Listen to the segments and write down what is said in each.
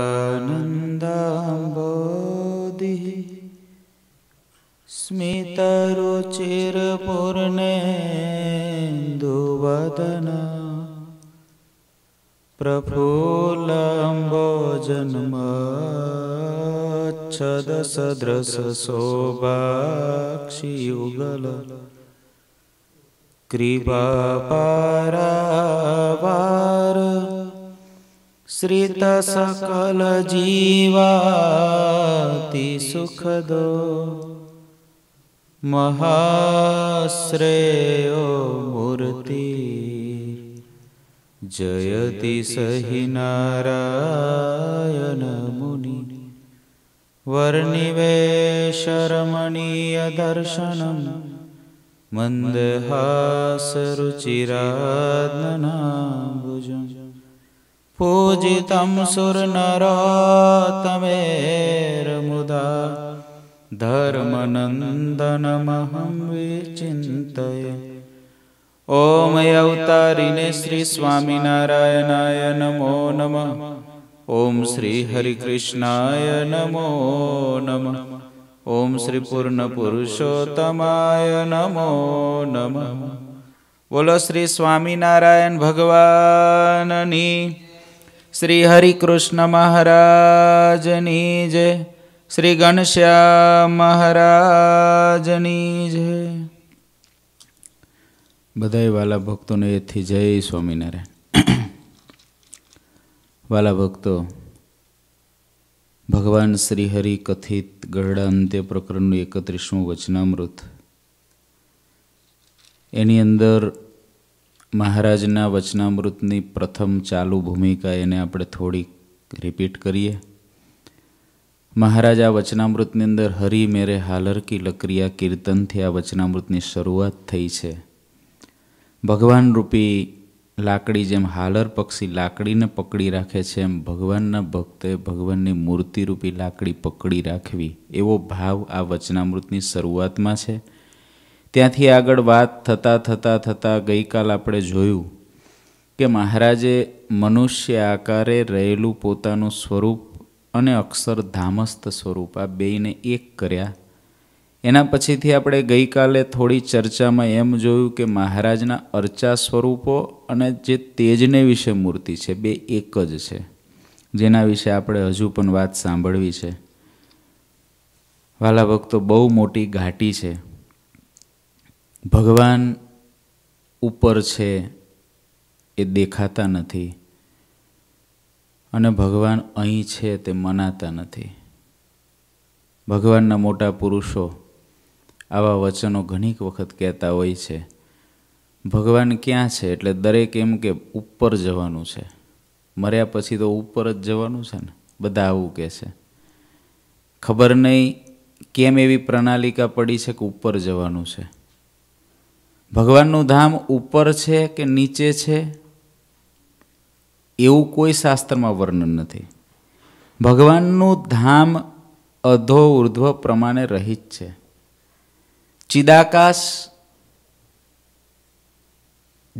आनन्दाम्बोधिः स्मितरुचिरपूर्णेन्दुवदन प्रफुल्लम्बोजन्मच्छदसदृशशोभाक्षियुगल कृपापारावार श्रितसकलजीवाति सुखदो महाश्रेयो मूर्ति जयति स हि नारायणमुनि वर्णिवेशरमणीयदर्शनं मन्दहासरुचिराधनाुजम् पूजितं सुरनरातमेर्मुदा धर्मनन्दनमहं विचिन्तय ॐ अवतारिणे श्रीस्वामिनारायणाय नमो नमः ॐ श्रीहरिकृष्णाय नमो नमः ॐ श्रीपूर्णपुरुषोत्तमाय नमो नमः બોલો શ્રી સ્વામિનારાયણ ભગવાનની શ્રી હરિકૃષ્ણ મહારાજની જય શ્રી ઘનશ્યામ મહારાજની જય બધાય વાલા ભક્તોને એથી જય સ્વામિનારાયણ વાલા ભક્તો ભગવાન શ્રી હરિ કથિત ગઢડા અંત્ય પ્રકરણનું એકત્રીસમું વચનામૃત એની અંદર મહારાજના વચનામૃતની પ્રથમ ચાલુ ભૂમિકા એને આપણે થોડીક રિપીટ કરીએ મહારાજ આ વચનામૃતની અંદર હરી મેરે હાલર કી લક્રિયા કીર્તનથી આ વચનામૃતની શરૂઆત થઈ છે ભગવાન રૂપી લાકડી જેમ હાલર પક્ષી લાકડીને પકડી રાખે છે એમ ભગવાનના ભક્તે ભગવાનની મૂર્તિરૂપી લાકડી પકડી રાખવી એવો ભાવ આ વચનામૃતની શરૂઆતમાં છે ત્યાંથી આગળ વાત થતાં થતાં થતાં ગઈકાલ આપણે જોયું કે મહારાજે મનુષ્ય આકારે રહેલું પોતાનું સ્વરૂપ અને અક્ષરધામસ્થ સ્વરૂપ આ બેયને એક કર્યા એના પછીથી આપણે ગઈકાલે થોડી ચર્ચામાં એમ જોયું કે મહારાજના અર્ચા સ્વરૂપો અને જે તેજને વિશે મૂર્તિ છે બે એક જ છે જેના વિશે આપણે હજુ પણ વાત સાંભળવી છે વાલા ભક્તો બહુ મોટી ઘાટી છે ભગવાન ઉપર છે એ દેખાતા નથી અને ભગવાન અહીં છે તે મનાતા નથી ભગવાનના મોટા પુરુષો આવા વચનો ઘણીક વખત કહેતા હોય છે ભગવાન ક્યાં છે એટલે દરેક એમ કે ઉપર જવાનું છે મર્યા પછી તો ઉપર જ જવાનું છે ને બધા આવું કહે છે ખબર નહીં કેમ એવી પ્રણાલિકા પડી છે કે ઉપર જવાનું છે ભગવાનનું ધામ ઉપર છે કે નીચે છે એવું કોઈ શાસ્ત્રમાં વર્ણન નથી ભગવાનનું ધામ અધો ઉર્ધ્વ પ્રમાણે રહિત છે ચિદાકાશ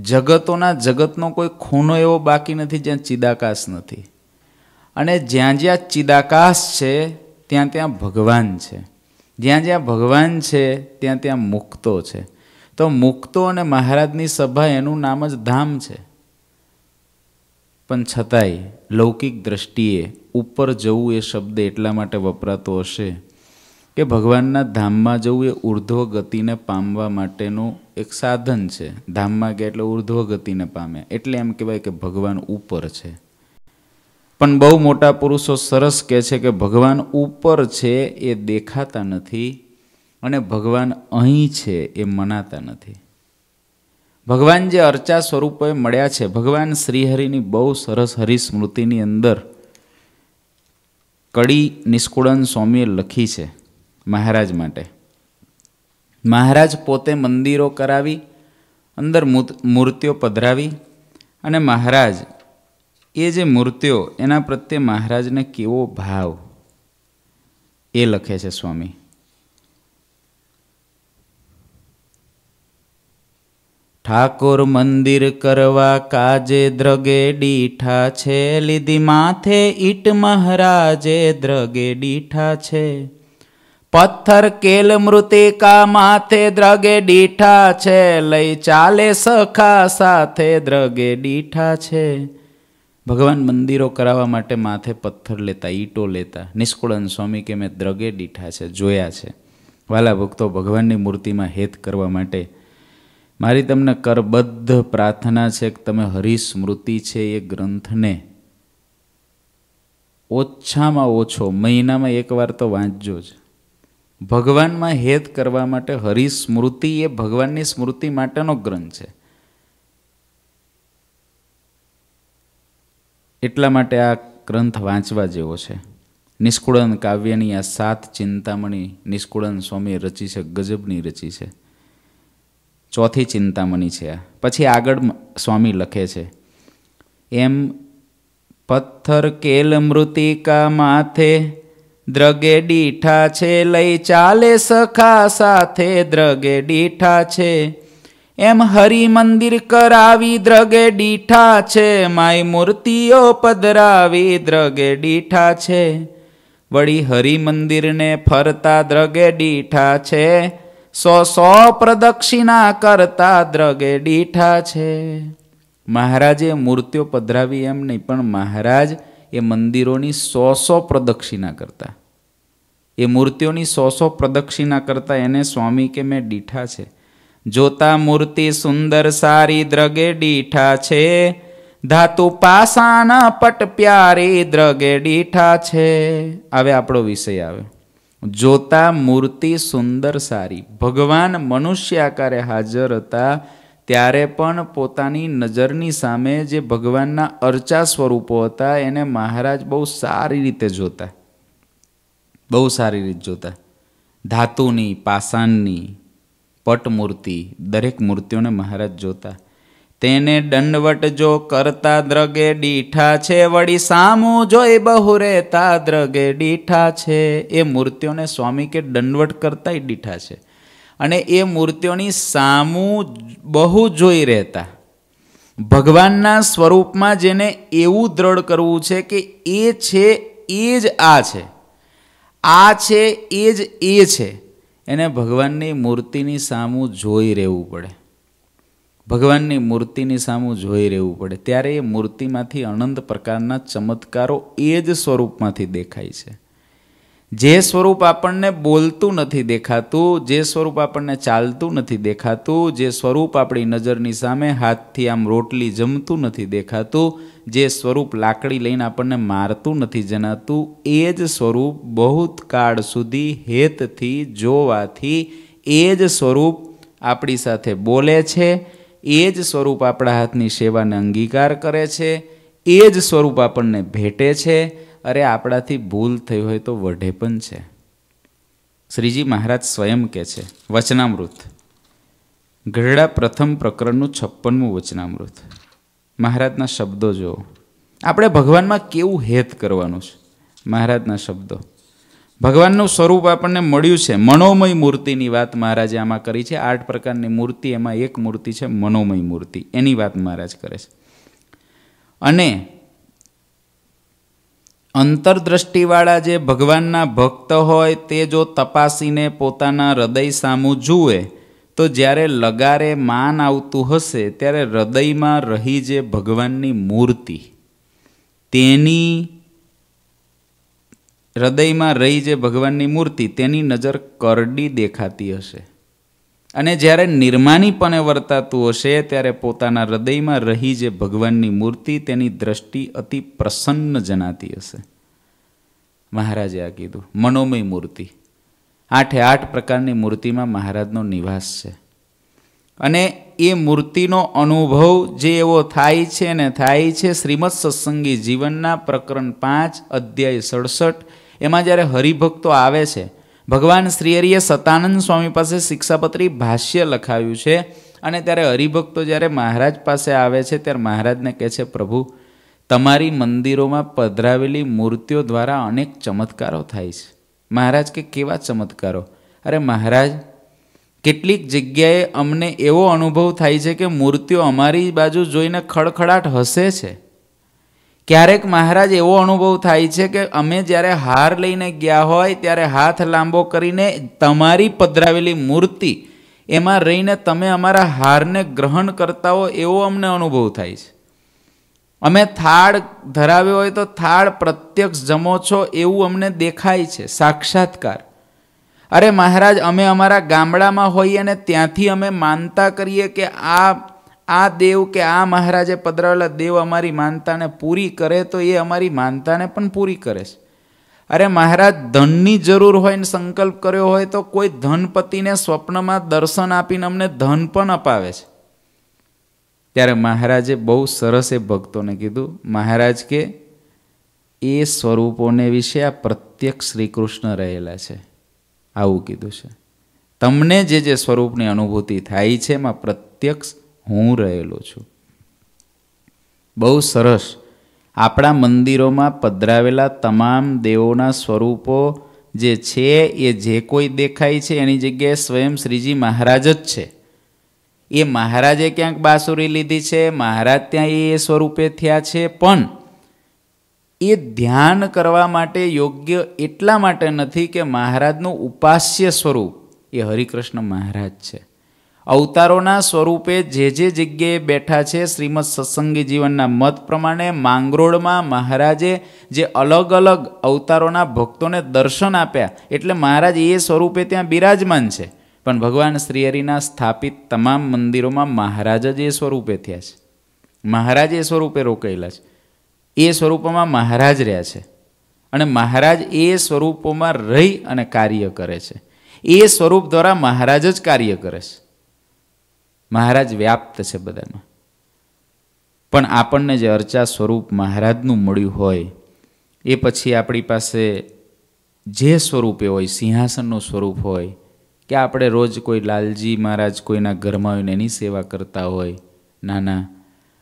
જગતોના જગતનો કોઈ ખૂનો એવો બાકી નથી જ્યાં ચિદાકાશ નથી અને જ્યાં જ્યાં ચિદાકાશ છે ત્યાં ત્યાં ભગવાન છે જ્યાં જ્યાં ભગવાન છે ત્યાં ત્યાં મુક્તો છે તો મુક્તો અને મહારાજની સભા એનું નામ જ ધામ છે પણ છતાંય લૌકિક દ્રષ્ટિએ ઉપર જવું એ શબ્દ એટલા માટે વપરાતો હશે કે ભગવાનના ધામમાં જવું એ ઉર્ધ્વ ગતિને પામવા માટેનું એક સાધન છે ધામમાં ગયા એટલે ઉર્ધ્વ ગતિને પામે એટલે એમ કહેવાય કે ભગવાન ઉપર છે પણ બહુ મોટા પુરુષો સરસ કહે છે કે ભગવાન ઉપર છે એ દેખાતા નથી અને ભગવાન અહીં છે એ મનાતા નથી ભગવાન જે અર્ચા સ્વરૂપે મળ્યા છે ભગવાન શ્રીહરિની બહુ સરસ હરિસ્મૃતિની અંદર કડી નિષ્કુળન સ્વામીએ લખી છે મહારાજ માટે મહારાજ પોતે મંદિરો કરાવી અંદર મૂર્તિઓ પધરાવી અને મહારાજ એ જે મૂર્તિઓ એના પ્રત્યે મહારાજને કેવો ભાવ એ લખે છે સ્વામી ઠાકોર મંદિર કરવા કાજે દ્રગે ડીઠા છે લીધી માથે ઈટ મહારાજે દ્રગે ડીઠા છે પથ્થર કેલ મૃતિકા માથે દ્રગે ડીઠા છે લઈ ચાલે સખા સાથે દ્રગે ડીઠા છે ભગવાન મંદિરો કરાવવા માટે માથે પથ્થર લેતા ઈટો લેતા નિષ્કુળન સ્વામી કે મેં દ્રગે ડીઠા છે જોયા છે વાલા ભક્તો ભગવાનની મૂર્તિમાં હેત કરવા માટે મારી તમને કરબદ્ધ પ્રાર્થના છે કે તમે હરિસ્મૃતિ છે એ ગ્રંથને ઓછામાં ઓછો મહિનામાં એકવાર તો વાંચજો જ ભગવાનમાં હેત કરવા માટે હરિસ્મૃતિ એ ભગવાનની સ્મૃતિ માટેનો ગ્રંથ છે એટલા માટે આ ગ્રંથ વાંચવા જેવો છે નિષ્કુળન કાવ્યની આ સાત ચિંતામણી નિષ્કુળન સ્વામી રચી છે ગજબની રચી છે ચોથી ચિંતામણી છે આ પછી આગળ સ્વામી લખે છે એમ પથ્થર કેલ મૃતિકા માથે દ્રગે ડીઠા છે લઈ ચાલે સખા સાથે દ્રગે ડીઠા છે એમ હરિ મંદિર કરાવી દ્રગે ડીઠા છે માય મૂર્તિઓ પધરાવી દ્રગે ડીઠા છે વળી હરિ મંદિરને ફરતા દ્રગે ડીઠા છે સો સો પ્રદક્ષિણા કરતા દ્રગે દીઠા છે મહારાજે મૂર્તિઓ પધરાવી એમ નહીં પણ મહારાજ એ મંદિરોની સો સો પ્રદક્ષિણા કરતા એ મૂર્તિઓની સો સો પ્રદક્ષિણા કરતા એને સ્વામી કે મેં દીઠા છે જોતા મૂર્તિ સુંદર સારી દ્રગે દીઠા છે ધાતુ પાસાના પટ પ્યારી દ્રગે દીઠા છે હવે આપણો વિષય આવે જોતા મૂર્તિ સુંદર સારી ભગવાન મનુષ્ય આકારે હાજર હતા ત્યારે પણ પોતાની નજરની સામે જે ભગવાનના અર્ચા સ્વરૂપો હતા એને મહારાજ બહુ સારી રીતે જોતા બહુ સારી રીતે જોતા ધાતુની પાષાણની પટમૂર્તિ દરેક મૂર્તિઓને મહારાજ જોતા તેને દંડવટ જો કરતા દ્રગે દીઠા છે વળી સામું જોઈ બહુ રહેતા દ્રગે દીઠા છે એ મૂર્તિઓને સ્વામી કે દંડવટ કરતા દીઠા છે અને એ મૂર્તિઓની સામું બહુ જોઈ રહેતા ભગવાનના સ્વરૂપમાં જેને એવું દ્રઢ કરવું છે કે એ છે એ જ આ છે આ છે એ જ એ છે એને ભગવાનની મૂર્તિની સામું જોઈ રહેવું પડે ભગવાનની મૂર્તિની સામું જોઈ રહેવું પડે ત્યારે એ મૂર્તિમાંથી અનંત પ્રકારના ચમત્કારો એ જ સ્વરૂપમાંથી દેખાય છે જે સ્વરૂપ આપણને બોલતું નથી દેખાતું જે સ્વરૂપ આપણને ચાલતું નથી દેખાતું જે સ્વરૂપ આપણી નજરની સામે હાથથી આમ રોટલી જમતું નથી દેખાતું જે સ્વરૂપ લાકડી લઈને આપણને મારતું નથી જણાતું એ જ સ્વરૂપ બહુત કાળ સુધી હેતથી જોવાથી એ જ સ્વરૂપ આપણી સાથે બોલે છે એ જ સ્વરૂપ આપણા હાથની સેવાને અંગીકાર કરે છે એ જ સ્વરૂપ આપણને ભેટે છે અરે આપણાથી ભૂલ થઈ હોય તો વઢે પણ છે શ્રીજી મહારાજ સ્વયં કહે છે વચનામૃત ગઢડા પ્રથમ પ્રકરણનું છપ્પનમું વચનામૃત મહારાજના શબ્દો જુઓ આપણે ભગવાનમાં કેવું હેત કરવાનું છે મહારાજના શબ્દો ભગવાનનું સ્વરૂપ આપણને મળ્યું છે મનોમય મૂર્તિની વાત મહારાજે આમાં કરી છે આઠ પ્રકારની મૂર્તિ એમાં એક મૂર્તિ છે મનોમય મૂર્તિ એની વાત મહારાજ કરે છે અને અંતરદ્રષ્ટિવાળા જે ભગવાનના ભક્ત હોય તે જો તપાસીને પોતાના હૃદય સામું જુએ તો જ્યારે લગારે માન આવતું હશે ત્યારે હૃદયમાં રહી જે ભગવાનની મૂર્તિ તેની હૃદયમાં રહી જે ભગવાનની મૂર્તિ તેની નજર કરડી દેખાતી હશે અને જ્યારે નિર્માનીપણે વર્તાતું હશે ત્યારે પોતાના હૃદયમાં રહી જે ભગવાનની મૂર્તિ તેની દ્રષ્ટિ અતિ પ્રસન્ન જનાતી હશે મહારાજે આ કીધું મનોમય મૂર્તિ આઠે આઠ પ્રકારની મૂર્તિમાં મહારાજનો નિવાસ છે અને એ મૂર્તિનો અનુભવ જે એવો થાય છે ને થાય છે શ્રીમદ સત્સંગી જીવનના પ્રકરણ પાંચ અધ્યાય સડસઠ એમાં જ્યારે હરિભક્તો આવે છે ભગવાન શ્રીહરિએ સતાનંદ સ્વામી પાસે શિક્ષાપત્રી ભાષ્ય લખાવ્યું છે અને ત્યારે હરિભક્તો જ્યારે મહારાજ પાસે આવે છે ત્યારે મહારાજને કહે છે પ્રભુ તમારી મંદિરોમાં પધરાવેલી મૂર્તિઓ દ્વારા અનેક ચમત્કારો થાય છે મહારાજ કે કેવા ચમત્કારો અરે મહારાજ કેટલીક જગ્યાએ અમને એવો અનુભવ થાય છે કે મૂર્તિઓ અમારી બાજુ જોઈને ખડખડાટ હસે છે ક્યારેક મહારાજ એવો અનુભવ થાય છે કે અમે જ્યારે હાર લઈને ગયા હોય ત્યારે હાથ લાંબો કરીને તમારી પધરાવેલી મૂર્તિ એમાં રહીને તમે અમારા હારને ગ્રહણ કરતા હો એવો અમને અનુભવ થાય છે અમે થાળ ધરાવ્યો હોય તો થાળ પ્રત્યક્ષ જમો છો એવું અમને દેખાય છે સાક્ષાત્કાર અરે મહારાજ અમે અમારા ગામડામાં હોઈએ અને ત્યાંથી અમે માનતા કરીએ કે આ આ દેવ કે આ મહારાજે પધરાવેલા દેવ અમારી માનતાને પૂરી કરે તો એ અમારી માનતાને પણ પૂરી કરે છે અરે મહારાજ ધનની જરૂર હોય ને સંકલ્પ કર્યો હોય તો કોઈ ધનપતિને સ્વપ્નમાં દર્શન આપીને અમને ધન પણ અપાવે છે ત્યારે મહારાજે બહુ સરસ એ ભક્તોને કીધું મહારાજ કે એ સ્વરૂપોને વિશે આ પ્રત્યક્ષ શ્રીકૃષ્ણ રહેલા છે આવું કીધું છે તમને જે જે સ્વરૂપની અનુભૂતિ થાય છે એમાં પ્રત્યક્ષ હું રહેલો છું બહુ સરસ આપણા મંદિરોમાં પધરાવેલા તમામ દેવોના સ્વરૂપો જે છે એ જે કોઈ દેખાય છે એની જગ્યાએ સ્વયં શ્રીજી મહારાજ જ છે એ મહારાજે ક્યાંક બાસુરી લીધી છે મહારાજ ત્યાં એ સ્વરૂપે થયા છે પણ એ ધ્યાન કરવા માટે યોગ્ય એટલા માટે નથી કે મહારાજનું ઉપાસ્ય સ્વરૂપ એ હરિકૃષ્ણ મહારાજ છે અવતારોના સ્વરૂપે જે જે જગ્યાએ બેઠા છે શ્રીમદ સત્સંગી જીવનના મત પ્રમાણે માંગરોળમાં મહારાજે જે અલગ અલગ અવતારોના ભક્તોને દર્શન આપ્યા એટલે મહારાજ એ સ્વરૂપે ત્યાં બિરાજમાન છે પણ ભગવાન શ્રીહરિના સ્થાપિત તમામ મંદિરોમાં મહારાજ જ એ સ્વરૂપે થયા છે મહારાજ એ સ્વરૂપે રોકાયેલા છે એ સ્વરૂપમાં મહારાજ રહ્યા છે અને મહારાજ એ સ્વરૂપોમાં રહી અને કાર્ય કરે છે એ સ્વરૂપ દ્વારા મહારાજ જ કાર્ય કરે છે મહારાજ વ્યાપ્ત છે બધામાં પણ આપણને જે અર્ચા સ્વરૂપ મહારાજનું મળ્યું હોય એ પછી આપણી પાસે જે સ્વરૂપે હોય સિંહાસનનું સ્વરૂપ હોય કે આપણે રોજ કોઈ લાલજી મહારાજ કોઈના ઘરમાં આવીને એની સેવા કરતા હોય નાના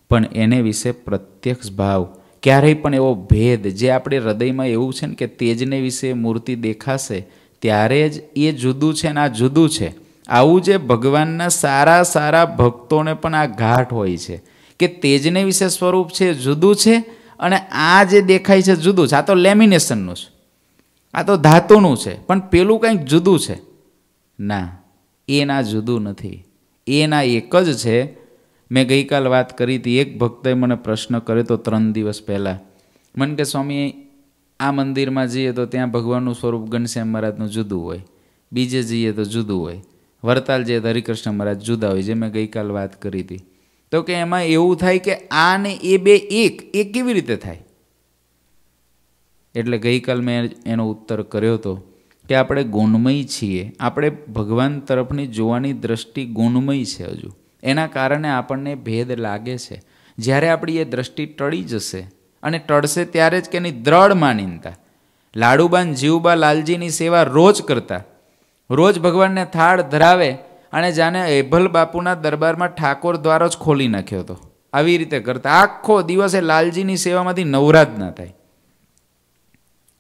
પણ એને વિશે પ્રત્યક્ષ ભાવ ક્યારેય પણ એવો ભેદ જે આપણે હૃદયમાં એવું છે ને કે તેજને વિશે મૂર્તિ દેખાશે ત્યારે જ એ જુદું છે ને આ જુદું છે આવું જે ભગવાનના સારા સારા ભક્તોને પણ આ ઘાટ હોય છે કે તેજને વિશે સ્વરૂપ છે જુદું છે અને આ જે દેખાય છે જુદું છે આ તો લેમિનેશનનું છે આ તો ધાતુનું છે પણ પેલું કંઈક જુદું છે ના એના જુદું નથી એના એક જ છે મેં ગઈકાલ વાત કરી હતી એક ભક્તે મને પ્રશ્ન કર્યો તો ત્રણ દિવસ પહેલાં મને કે સ્વામી આ મંદિરમાં જઈએ તો ત્યાં ભગવાનનું સ્વરૂપ ગણશ્યામ મહારાજનું જુદું હોય બીજે જઈએ તો જુદું હોય વરતાલ જે હરિકૃષ્ણ મહારાજ જુદા હોય જે મેં ગઈકાલ વાત કરી હતી તો કે એમાં એવું થાય કે આ ને એ બે એક એ કેવી રીતે થાય એટલે ગઈકાલ મેં એનો ઉત્તર કર્યો હતો કે આપણે ગુણમય છીએ આપણે ભગવાન તરફની જોવાની દ્રષ્ટિ ગુણમય છે હજુ એના કારણે આપણને ભેદ લાગે છે જ્યારે આપણી એ દ્રષ્ટિ ટળી જશે અને ટળશે ત્યારે જ કે એની દ્રઢ માનીનતા લાડુબાન જીવબા લાલજીની સેવા રોજ કરતા રોજ ભગવાનને થાળ ધરાવે અને જાણે એભલ બાપુના દરબારમાં ઠાકોર દ્વારો જ ખોલી નાખ્યો હતો આવી રીતે કરતા આખો દિવસે લાલજીની સેવામાંથી નવરાત ના થાય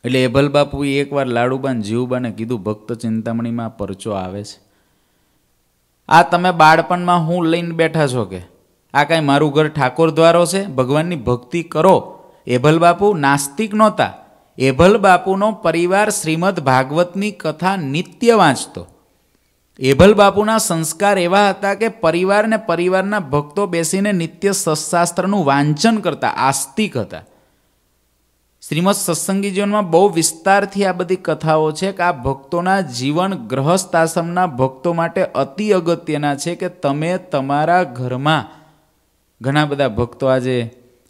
એટલે એભલ બાપુએ એકવાર લાડુબાન જીવબાને કીધું ભક્ત ચિંતામણીમાં પરચો આવે છે આ તમે બાળપણમાં હું લઈને બેઠા છો કે આ કાંઈ મારું ઘર ઠાકોર દ્વારો છે ભગવાનની ભક્તિ કરો એભલ બાપુ નાસ્તિક નહોતા એભલ બાપુનો પરિવાર શ્રીમદ ભાગવતની કથા નિત્ય વાંચતો એભલ બાપુના સંસ્કાર એવા હતા કે પરિવારને પરિવારના ભક્તો બેસીને નિત્ય સત્શાસ્ત્રનું વાંચન કરતા આસ્તિક હતા શ્રીમદ સત્સંગી જીવનમાં બહુ વિસ્તારથી આ બધી કથાઓ છે કે આ ભક્તોના જીવન ગ્રહસ્થ આશ્રમના ભક્તો માટે અતિ અગત્યના છે કે તમે તમારા ઘરમાં ઘણા બધા ભક્તો આજે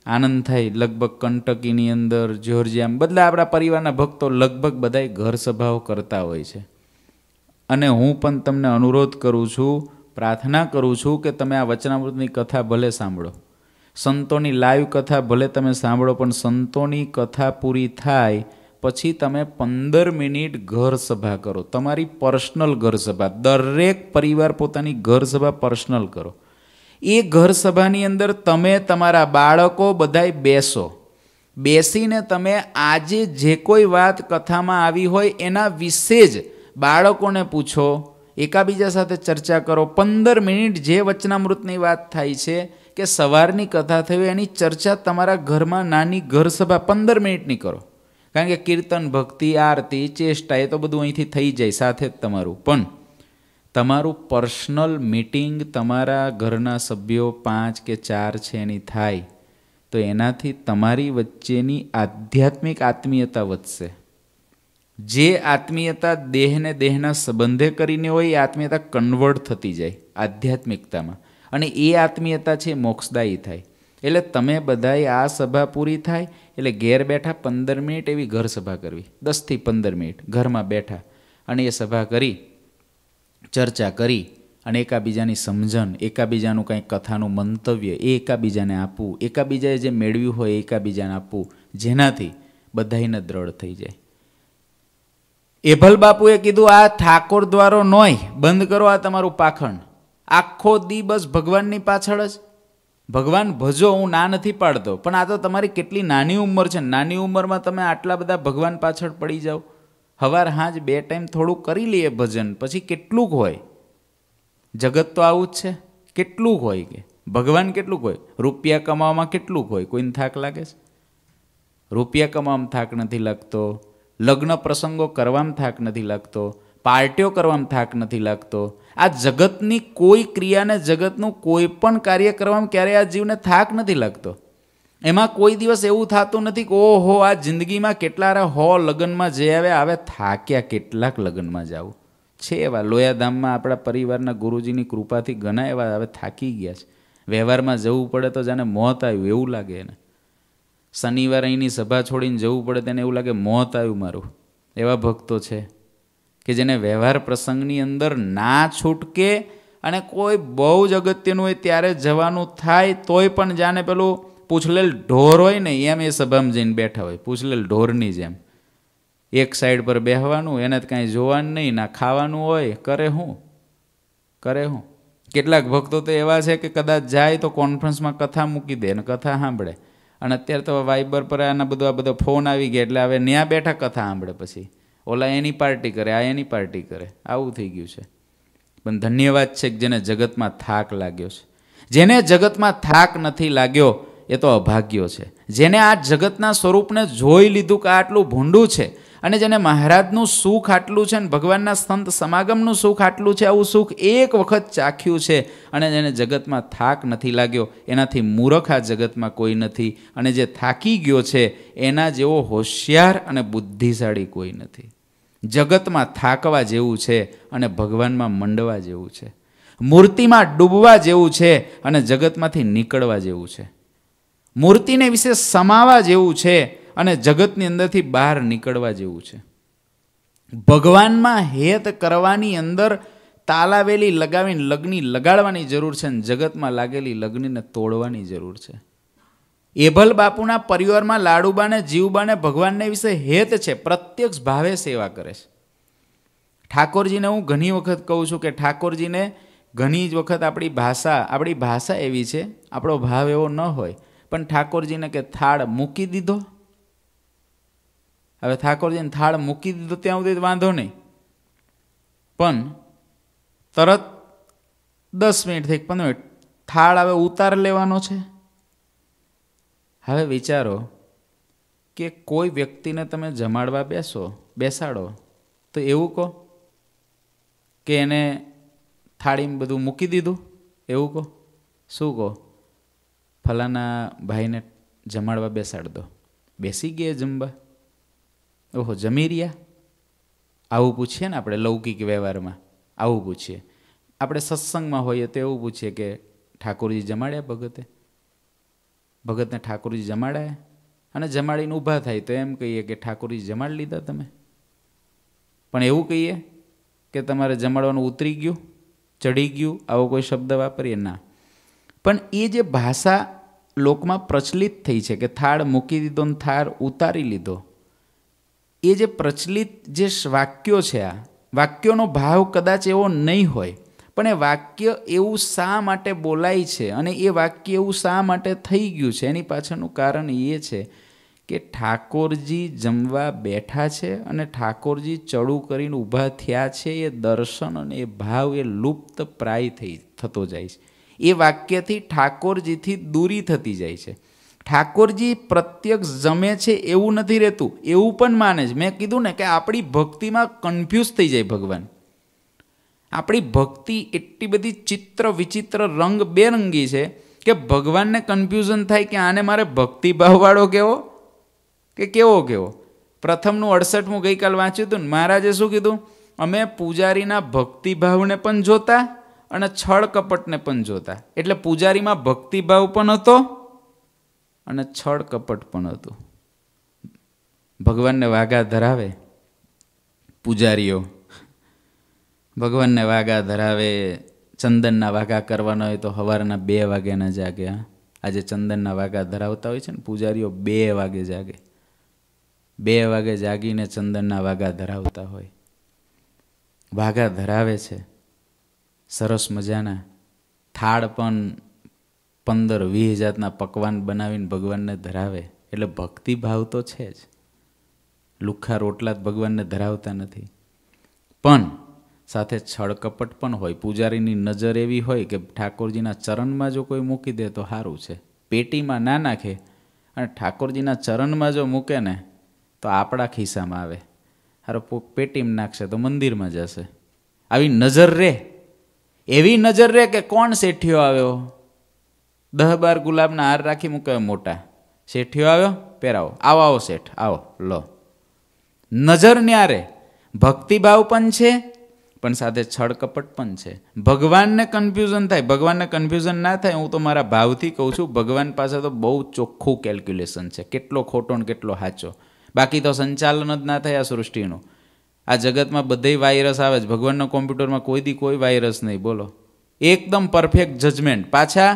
આનંદ થાય લગભગ કંટકીની અંદર જ્યોર્જિયામ બદલે આપણા પરિવારના ભક્તો લગભગ બધાય ઘર સભાઓ કરતા હોય છે અને હું પણ તમને અનુરોધ કરું છું પ્રાર્થના કરું છું કે તમે આ વચનામૃતની કથા ભલે સાંભળો સંતોની લાઈવ કથા ભલે તમે સાંભળો પણ સંતોની કથા પૂરી થાય પછી તમે પંદર મિનિટ ઘર સભા કરો તમારી પર્સનલ ઘર સભા દરેક પરિવાર પોતાની ઘર સભા પર્સનલ કરો એ ઘર સભાની અંદર તમે તમારા બાળકો બધાય બેસો બેસીને તમે આજે જે કોઈ વાત કથામાં આવી હોય એના વિશે જ બાળકોને પૂછો એકાબીજા સાથે ચર્ચા કરો પંદર મિનિટ જે વચનામૃતની વાત થાય છે કે સવારની કથા થઈ એની ચર્ચા તમારા ઘરમાં નાની ઘર સભા પંદર મિનિટની કરો કારણ કે કીર્તન ભક્તિ આરતી ચેષ્ટા એ તો બધું અહીંથી થઈ જાય સાથે જ તમારું પણ તમારું પર્સનલ મિટિંગ તમારા ઘરના સભ્યો પાંચ કે ચાર છે એની થાય તો એનાથી તમારી વચ્ચેની આધ્યાત્મિક આત્મીયતા વધશે જે આત્મીયતા દેહને દેહના સંબંધે કરીને હોય એ આત્મીયતા કન્વર્ટ થતી જાય આધ્યાત્મિકતામાં અને એ આત્મીયતા છે મોક્ષદાયી થાય એટલે તમે બધાએ આ સભા પૂરી થાય એટલે ઘેર બેઠા પંદર મિનિટ એવી ઘર સભા કરવી દસથી પંદર મિનિટ ઘરમાં બેઠા અને એ સભા કરી ચર્ચા કરી અને એકાબીજાની સમજણ એકાબીજાનું કંઈ કથાનું મંતવ્ય એ એકાબીજાને આપવું એકાબીજાએ જે મેળવ્યું હોય એ એકાબીજાને આપવું જેનાથી બધાઈને દ્રઢ થઈ જાય એભલ બાપુએ કીધું આ ઠાકોર દ્વારો નોય બંધ કરો આ તમારું પાખણ આખો દિવસ ભગવાનની પાછળ જ ભગવાન ભજો હું ના નથી પાડતો પણ આ તો તમારી કેટલી નાની ઉંમર છે નાની ઉંમરમાં તમે આટલા બધા ભગવાન પાછળ પડી જાઓ હવાર હાજ બે ટાઈમ થોડું કરી લઈએ ભજન પછી કેટલુંક હોય જગત તો આવું જ છે કેટલુંક હોય કે ભગવાન કેટલુંક હોય રૂપિયા કમાવામાં કેટલુંક હોય કોઈને થાક લાગે છે રૂપિયા કમાવામાં થાક નથી લાગતો લગ્ન પ્રસંગો કરવામાં થાક નથી લાગતો પાર્ટીઓ કરવામાં થાક નથી લાગતો આ જગતની કોઈ ક્રિયાને જગતનું કોઈ પણ કાર્ય કરવામાં ક્યારેય આ જીવને થાક નથી લાગતો એમાં કોઈ દિવસ એવું થતું નથી કે ઓહો આ જિંદગીમાં કેટલા હો લગ્નમાં જે આવે આવે થાક્યા કેટલાક લગ્નમાં જાવું છે એવા લોયાધામમાં આપણા પરિવારના ગુરુજીની કૃપાથી ઘણા એવા હવે થાકી ગયા છે વ્યવહારમાં જવું પડે તો જાણે મોત આવ્યું એવું લાગે એને શનિવાર અહીંની સભા છોડીને જવું પડે તેને એવું લાગે મોત આવ્યું મારું એવા ભક્તો છે કે જેને વ્યવહાર પ્રસંગની અંદર ના છૂટકે અને કોઈ બહુ જ અગત્યનું હોય ત્યારે જવાનું થાય તોય પણ જાણે પેલું પૂછલેલ ઢોર હોય ને એમ એ સભામ જઈને બેઠા હોય પૂછલેલ ઢોરની જેમ એક સાઈડ પર બેહવાનું એને તો કાંઈ જોવાનું નહીં ના ખાવાનું હોય કરે હું કરે હું કેટલાક ભક્તો તો એવા છે કે કદાચ જાય તો કોન્ફરન્સમાં કથા મૂકી દે અને કથા સાંભળે અને અત્યારે તો વાઇબર પર આના બધું આ બધા ફોન આવી ગયા એટલે હવે ત્યાં બેઠા કથા સાંભળે પછી ઓલા એની પાર્ટી કરે આ એની પાર્ટી કરે આવું થઈ ગયું છે પણ ધન્યવાદ છે કે જેને જગતમાં થાક લાગ્યો છે જેને જગતમાં થાક નથી લાગ્યો એ તો અભાગ્યો છે જેને આ જગતના સ્વરૂપને જોઈ લીધું કે આટલું ભૂંડું છે અને જેને મહારાજનું સુખ આટલું છે અને ભગવાનના સંત સમાગમનું સુખ આટલું છે આવું સુખ એક વખત ચાખ્યું છે અને જેને જગતમાં થાક નથી લાગ્યો એનાથી મૂરખ આ જગતમાં કોઈ નથી અને જે થાકી ગયો છે એના જેવો હોશિયાર અને બુદ્ધિશાળી કોઈ નથી જગતમાં થાકવા જેવું છે અને ભગવાનમાં મંડવા જેવું છે મૂર્તિમાં ડૂબવા જેવું છે અને જગતમાંથી નીકળવા જેવું છે મૂર્તિને વિશે સમાવા જેવું છે અને જગતની અંદરથી બહાર નીકળવા જેવું છે ભગવાનમાં હેત કરવાની અંદર તાલાવેલી લગાવીને લગ્નિ લગાડવાની જરૂર છે અને જગતમાં લાગેલી લગ્નીને તોડવાની જરૂર છે એભલ બાપુના પરિવારમાં લાડુબાને જીવબાને ભગવાનને વિશે હેત છે પ્રત્યક્ષ ભાવે સેવા કરે છે ઠાકોરજીને હું ઘણી વખત કહું છું કે ઠાકોરજીને ઘણી જ વખત આપણી ભાષા આપણી ભાષા એવી છે આપણો ભાવ એવો ન હોય પણ ઠાકોરજીને કે થાળ મૂકી દીધો હવે ઠાકોરજીને થાળ મૂકી દીધો ત્યાં સુધી વાંધો નહીં પણ તરત દસ મિનિટથી પંદર મિનિટ થાળ હવે ઉતાર લેવાનો છે હવે વિચારો કે કોઈ વ્યક્તિને તમે જમાડવા બેસો બેસાડો તો એવું કહો કે એને થાળીમાં બધું મૂકી દીધું એવું કહો શું કહો ફલાના ભાઈને જમાડવા બેસાડ દો બેસી ગયા જમવા ઓહો જમી રહ્યા આવું પૂછીએ ને આપણે લૌકિક વ્યવહારમાં આવું પૂછીએ આપણે સત્સંગમાં હોઈએ તો એવું પૂછીએ કે ઠાકોરજી જમાડ્યા ભગતે ભગતને ઠાકોરજી જમાડાય અને જમાડીને ઊભા થાય તો એમ કહીએ કે ઠાકોરજી જમાડી લીધા તમે પણ એવું કહીએ કે તમારે જમાડવાનું ઉતરી ગયું ચડી ગયું આવો કોઈ શબ્દ વાપરીએ ના પણ એ જે ભાષા લોકમાં પ્રચલિત થઈ છે કે થાળ મૂકી દીધો ને થાળ ઉતારી લીધો એ જે પ્રચલિત જે વાક્યો છે આ વાક્યોનો ભાવ કદાચ એવો નહીં હોય પણ એ વાક્ય એવું શા માટે બોલાય છે અને એ વાક્ય એવું શા માટે થઈ ગયું છે એની પાછળનું કારણ એ છે કે ઠાકોરજી જમવા બેઠા છે અને ઠાકોરજી ચડું કરીને ઊભા થયા છે એ દર્શન અને એ ભાવ એ લુપ્ત પ્રાય થઈ થતો જાય છે એ વાક્યથી ઠાકોરજીથી દૂરી થતી જાય છે ઠાકોરજી પ્રત્યક્ષ જમે છે એવું નથી રહેતું એવું પણ માને છે મેં કીધું ને કે આપણી ભક્તિમાં કન્ફ્યુઝ થઈ જાય ભગવાન આપણી ભક્તિ એટલી બધી ચિત્ર વિચિત્ર રંગ બેરંગી છે કે ભગવાનને કન્ફ્યુઝન થાય કે આને મારે ભક્તિભાવવાળો કેવો કે કેવો કેવો પ્રથમનું અડસઠમું ગઈકાલ વાંચ્યું હતું ને મહારાજે શું કીધું અમે પૂજારીના ભક્તિભાવને પણ જોતા અને છળ કપટને પણ જોતા એટલે પૂજારીમાં ભક્તિભાવ પણ હતો અને છળ કપટ પણ હતું ભગવાનને વાગા ધરાવે પૂજારીઓ ભગવાનને વાગા ધરાવે ચંદનના વાગા કરવાના હોય તો સવારના બે વાગે ન જાગે હા આજે ચંદનના વાગા ધરાવતા હોય છે ને પૂજારીઓ બે વાગે જાગે બે વાગે જાગીને ચંદનના વાગા ધરાવતા હોય વાગા ધરાવે છે સરસ મજાના થાળ પણ પંદર વીસ જાતના પકવાન બનાવીને ભગવાનને ધરાવે એટલે ભક્તિભાવ તો છે જ લુખ્ખા રોટલા જ ભગવાનને ધરાવતા નથી પણ સાથે છળકપટ પણ હોય પૂજારીની નજર એવી હોય કે ઠાકોરજીના ચરણમાં જો કોઈ મૂકી દે તો સારું છે પેટીમાં ના નાખે અને ઠાકોરજીના ચરણમાં જો મૂકે ને તો આપણા ખિસ્સામાં આવે હારો પેટીમાં નાખશે તો મંદિરમાં જશે આવી નજર રહે એવી નજર રહે કે કોણ શેઠિયો આવ્યો દહ બાર ગુલાબના હાર રાખી મૂકે મોટા શેઠિયો આવ્યો પહેરાવો આવો આવો શેઠ આવો લો નજર ન્યારે ભક્તિભાવ પણ છે પણ સાથે છળકપટ પણ છે ભગવાનને કન્ફ્યુઝન થાય ભગવાનને કન્ફ્યુઝન ના થાય હું તો મારા ભાવથી કહું છું ભગવાન પાસે તો બહુ ચોખ્ખું કેલ્ક્યુલેશન છે કેટલો ખોટો ને કેટલો સાચો બાકી તો સંચાલન જ ના થાય આ સૃષ્ટિનું આ જગતમાં બધે વાયરસ આવે છે ભગવાનના કોમ્પ્યુટરમાં કોઈ દી કોઈ વાયરસ નહીં બોલો એકદમ પરફેક્ટ જજમેન્ટ પાછા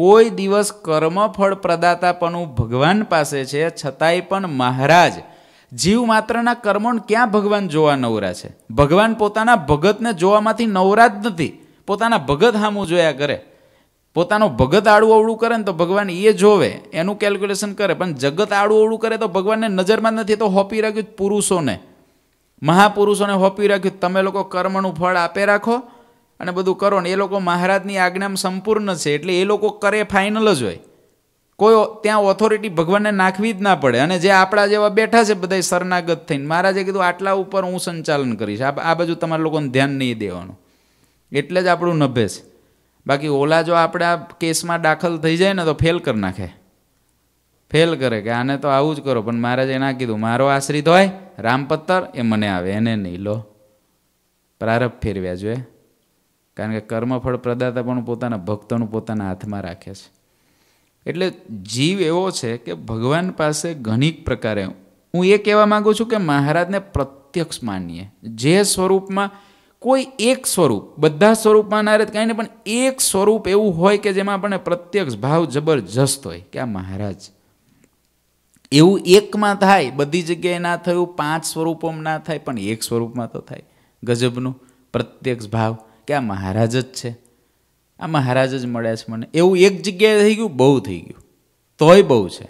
કોઈ દિવસ કર્મફળ પ્રદાતાપણું ભગવાન પાસે છે છતાંય પણ મહારાજ જીવ માત્રના કર્મણ ક્યાં ભગવાન જોવા નવરા છે ભગવાન પોતાના ભગતને જોવામાંથી નવરા જ નથી પોતાના ભગત હામું જોયા કરે પોતાનો ભગત આડું અવળું કરે ને તો ભગવાન એ જોવે એનું કેલ્ક્યુલેશન કરે પણ જગત આડું અવળું કરે તો ભગવાનને નજરમાં નથી તો હોપી રાખ્યું પુરુષોને મહાપુરુષોને હોપી રાખ્યું તમે લોકો કર્મનું ફળ આપે રાખો અને બધું કરો ને એ લોકો મહારાજની આજ્ઞામાં સંપૂર્ણ છે એટલે એ લોકો કરે ફાઇનલ જ હોય કોઈ ત્યાં ઓથોરિટી ભગવાનને નાખવી જ ના પડે અને જે આપણા જેવા બેઠા છે બધા શરણાગત થઈને મહારાજે કીધું આટલા ઉપર હું સંચાલન કરીશ આ બાજુ તમારા લોકોને ધ્યાન નહીં દેવાનું એટલે જ આપણું નભે છે બાકી ઓલા જો આપણા કેસમાં દાખલ થઈ જાય ને તો ફેલ કરી નાખે ફેલ કરે કે આને તો આવું જ કરો પણ મહારાજ ના કીધું મારો આશ્રિત હોય રામપત્તર એ મને આવે એને નહીં લો પ્રારભ ફેરવ્યા જોએ કારણ કે કર્મફળ પ્રદાતા પણ પોતાના ભક્તોનું પોતાના હાથમાં રાખે છે એટલે જીવ એવો છે કે ભગવાન પાસે ઘણી પ્રકારે હું એ કહેવા માગું છું કે મહારાજને પ્રત્યક્ષ માનીએ જે સ્વરૂપમાં કોઈ એક સ્વરૂપ બધા સ્વરૂપમાં ના રહે કાંઈ નહીં પણ એક સ્વરૂપ એવું હોય કે જેમાં આપણને પ્રત્યક્ષ ભાવ જબરજસ્ત હોય કે આ મહારાજ એવું એકમાં થાય બધી જગ્યાએ ના થયું પાંચ સ્વરૂપોમાં ના થાય પણ એક સ્વરૂપમાં તો થાય ગજબનું પ્રત્યક્ષ ભાવ કે આ મહારાજ જ છે આ મહારાજ જ મળ્યા છે મને એવું એક જગ્યાએ થઈ ગયું બહુ થઈ ગયું તોય બહુ છે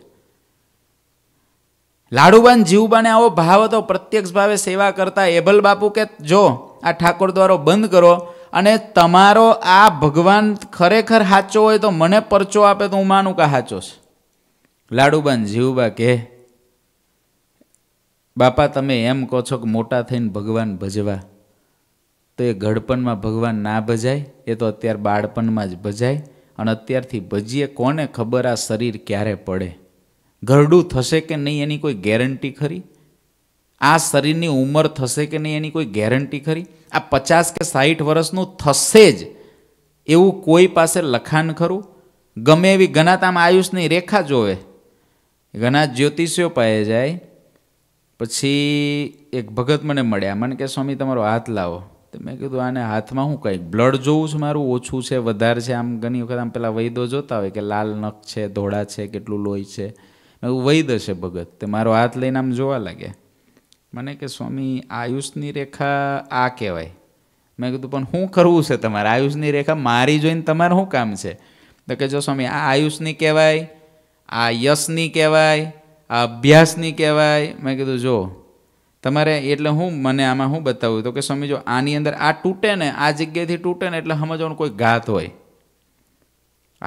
લાડુબાન જીવબાને આવો ભાવ હતો પ્રત્યક્ષ ભાવે સેવા કરતા એબલ બાપુ કે જો આ ઠાકોર દ્વારો બંધ કરો અને તમારો આ ભગવાન ખરેખર સાચો હોય તો મને પરચો આપે તો હું માનું કે સાચો છે લાડુબાન જીવબા કહે બાપા તમે એમ કહો છો કે મોટા થઈને ભગવાન ભજવા તો એ ઘડપણમાં ભગવાન ના ભજાય એ તો અત્યારે બાળપણમાં જ ભજાય અને અત્યારથી ભજીએ કોને ખબર આ શરીર ક્યારે પડે ઘરડું થશે કે નહીં એની કોઈ ગેરંટી ખરી આ શરીરની ઉંમર થશે કે નહીં એની કોઈ ગેરંટી ખરી આ પચાસ કે સાહીઠ વર્ષનું થશે જ એવું કોઈ પાસે લખાણ ખરું ગમે એવી ગણાતામાં આયુષની રેખા જોવે ઘણા જ્યોતિષીઓ પાસે જાય પછી એક ભગત મને મળ્યા મને કે સ્વામી તમારો હાથ લાવો તો મેં કીધું આને હાથમાં હું કંઈક બ્લડ જોઉં છું મારું ઓછું છે વધારે છે આમ ઘણી વખત આમ પેલા વૈદો જોતા હોય કે લાલ નખ છે ધોળા છે કેટલું લોહી છે મેં વૈદ હશે ભગત તે મારો હાથ લઈને આમ જોવા લાગે મને કે સ્વામી આયુષની રેખા આ કહેવાય મેં કીધું પણ શું કરવું છે તમારે આયુષની રેખા મારી જોઈને તમારે શું કામ છે તો કે જો સ્વામી આ આયુષની કહેવાય આ યશની કહેવાય આ અભ્યાસની કહેવાય મેં કીધું જો તમારે એટલે હું મને આમાં હું બતાવું તો કે સ્વામી આની અંદર આ તૂટે ને આ જગ્યાએથી તૂટે ને એટલે સમજવાનું કોઈ ઘાત હોય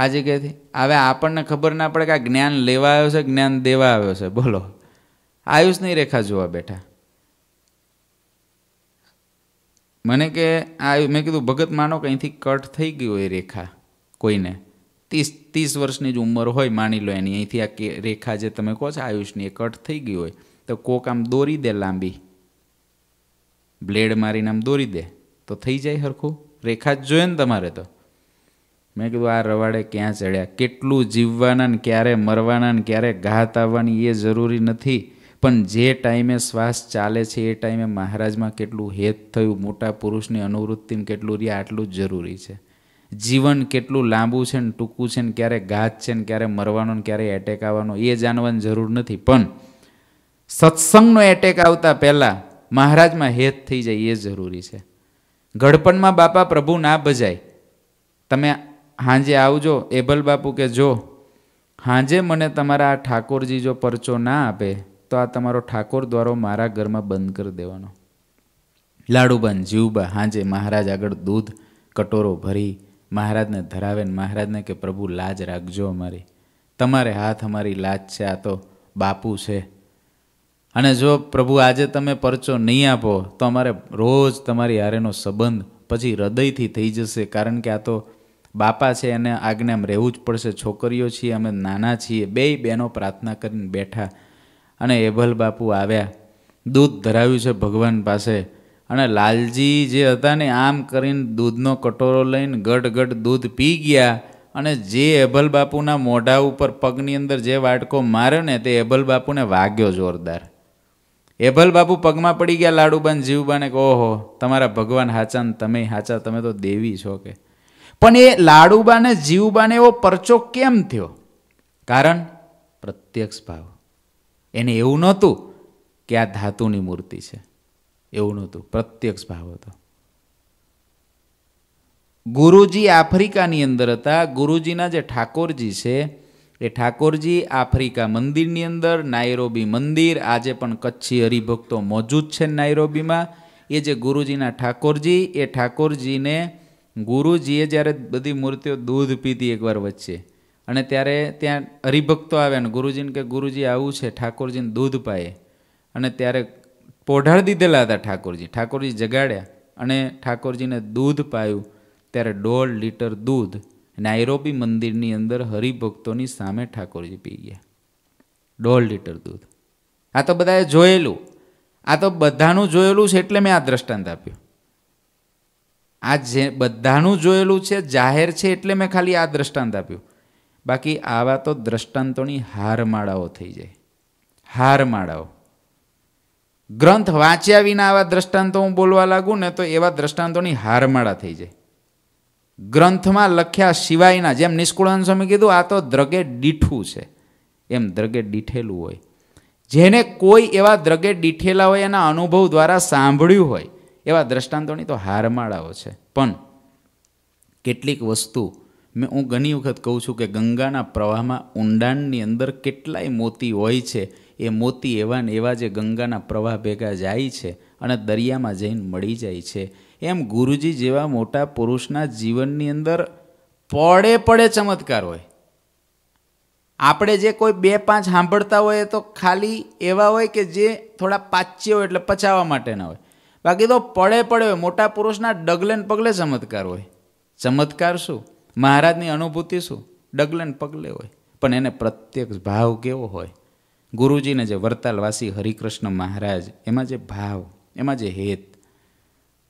આ જગ્યાએથી હવે આપણને ખબર ના પડે કે આ જ્ઞાન લેવા આવ્યો છે જ્ઞાન દેવા આવ્યો છે બોલો આયુષની રેખા જોવા બેઠા મને કે આ મેં કીધું ભગત માનો કે અહીંથી કટ થઈ ગયું એ રેખા કોઈને ત્રીસ ત્રીસ વર્ષની જ ઉંમર હોય માની લો એની અહીંથી આ રેખા જે તમે કહો છો આયુષની એ કટ થઈ ગઈ હોય તો કોક આમ દોરી દે લાંબી બ્લેડ મારીને આમ દોરી દે તો થઈ જાય સરખું રેખા જ જોઈએ ને તમારે તો મેં કીધું આ રવાડે ક્યાં ચડ્યા કેટલું જીવવાના ને ક્યારે મરવાના ને ક્યારે ઘાત આવવાની એ જરૂરી નથી પણ જે ટાઈમે શ્વાસ ચાલે છે એ ટાઈમે મહારાજમાં કેટલું હેત થયું મોટા પુરુષની અનુવૃત્તિમાં કેટલું રહ્યા આટલું જ જરૂરી છે જીવન કેટલું લાંબુ છે ને ટૂંકું છે ને ક્યારે ઘાત છે ને ક્યારે મરવાનો ને ક્યારે એટેક આવવાનો એ જાણવાની જરૂર નથી પણ સત્સંગનો એટેક આવતા પહેલાં મહારાજમાં હેત થઈ જાય એ જરૂરી છે ગડપણમાં બાપા પ્રભુ ના ભજાય તમે હાંજે આવજો એબલ બાપુ કે જો હાંજે મને તમારા આ ઠાકોરજી જો પરચો ના આપે તો આ તમારો ઠાકોર દ્વારો મારા ઘરમાં બંધ કરી દેવાનો લાડુબન જીવબા હાંજે મહારાજ આગળ દૂધ કટોરો ભરી મહારાજને ધરાવે મહારાજને કે પ્રભુ લાજ રાખજો અમારી તમારે હાથ અમારી લાજ છે આ તો બાપુ છે અને જો પ્રભુ આજે તમે પરચો નહીં આપો તો અમારે રોજ તમારી હારેનો સંબંધ પછી હૃદયથી થઈ જશે કારણ કે આ તો બાપા છે એને આજ્ઞે આમ રહેવું જ પડશે છોકરીઓ છીએ અમે નાના છીએ બે બહેનો પ્રાર્થના કરીને બેઠા અને એભલ બાપુ આવ્યા દૂધ ધરાવ્યું છે ભગવાન પાસે અને લાલજી જે હતા ને આમ કરીને દૂધનો કટોરો લઈને ગઢ દૂધ પી ગયા અને જે એભલ બાપુના મોઢા ઉપર પગની અંદર જે વાટકો માર્યો ને તે એબલ બાપુને વાગ્યો જોરદાર એબલ બાપુ પગમાં પડી ગયા લાડુબાન જીવબાને કે ઓહો તમારા ભગવાન હાચા ને તમે હાચા તમે તો દેવી છો કે પણ એ લાડુબાને જીવબાને એવો પરચો કેમ થયો કારણ પ્રત્યક્ષ ભાવ એને એવું નહોતું કે આ ધાતુની મૂર્તિ છે એવું નહોતું પ્રત્યક્ષ ભાવ હતો ગુરુજી આફ્રિકાની અંદર હતા ગુરુજીના જે ઠાકોરજી છે એ ઠાકોરજી આફ્રિકા મંદિરની અંદર નાયરોબી મંદિર આજે પણ કચ્છી હરિભક્તો મોજૂદ છે નાયરોબીમાં એ જે ગુરુજીના ઠાકોરજી એ ઠાકોરજીને ગુરુજીએ જ્યારે બધી મૂર્તિઓ દૂધ પીધી એકવાર વચ્ચે અને ત્યારે ત્યાં હરિભક્તો આવ્યા ને ગુરુજીને કે ગુરુજી આવું છે ઠાકોરજીને દૂધ પાએ અને ત્યારે પોઢાડી દીધેલા હતા ઠાકોરજી ઠાકોરજી જગાડ્યા અને ઠાકોરજીને દૂધ પાયું ત્યારે દોઢ લીટર દૂધ નાયરોબી મંદિરની અંદર હરિભક્તોની સામે ઠાકોરજી પી ગયા દોઢ લીટર દૂધ આ તો બધાએ જોયેલું આ તો બધાનું જોયેલું છે એટલે મેં આ દ્રષ્ટાંત આપ્યું આ જે બધાનું જોયેલું છે જાહેર છે એટલે મેં ખાલી આ દ્રષ્ટાંત આપ્યું બાકી આવા તો દ્રષ્ટાંતોની હારમાળાઓ થઈ જાય હારમાળાઓ ગ્રંથ વાંચ્યા વિના આવા દ્રષ્ટાંતો હું બોલવા લાગું ને તો એવા દ્રષ્ટાંતોની હારમાળા થઈ જાય ગ્રંથમાં લખ્યા સિવાયના જેમ નિષ્કુળાન સ્વામી કીધું આ તો દ્રગે દીઠું છે એમ દ્રગે દીઠેલું હોય જેને કોઈ એવા દ્રગે દીઠેલા હોય એના અનુભવ દ્વારા સાંભળ્યું હોય એવા દ્રષ્ટાંતોની તો હારમાળાઓ છે પણ કેટલીક વસ્તુ મેં હું ઘણી વખત કહું છું કે ગંગાના પ્રવાહમાં ઊંડાણની અંદર કેટલાય મોતી હોય છે એ મોતી એવા ને એવા જે ગંગાના પ્રવાહ ભેગા જાય છે અને દરિયામાં જઈને મળી જાય છે એમ ગુરુજી જેવા મોટા પુરુષના જીવનની અંદર પડે પડે ચમત્કાર હોય આપણે જે કોઈ બે પાંચ સાંભળતા હોય તો ખાલી એવા હોય કે જે થોડા પાચ્ય હોય એટલે પચાવવા માટેના હોય બાકી તો પડે પડે હોય મોટા પુરુષના ડગલેન પગલે ચમત્કાર હોય ચમત્કાર શું મહારાજની અનુભૂતિ શું ડગલેન પગલે હોય પણ એને પ્રત્યક્ષ ભાવ કેવો હોય ગુરુજીને જે વર્તાલવાસી હરિકૃષ્ણ મહારાજ એમાં જે ભાવ એમાં જે હેત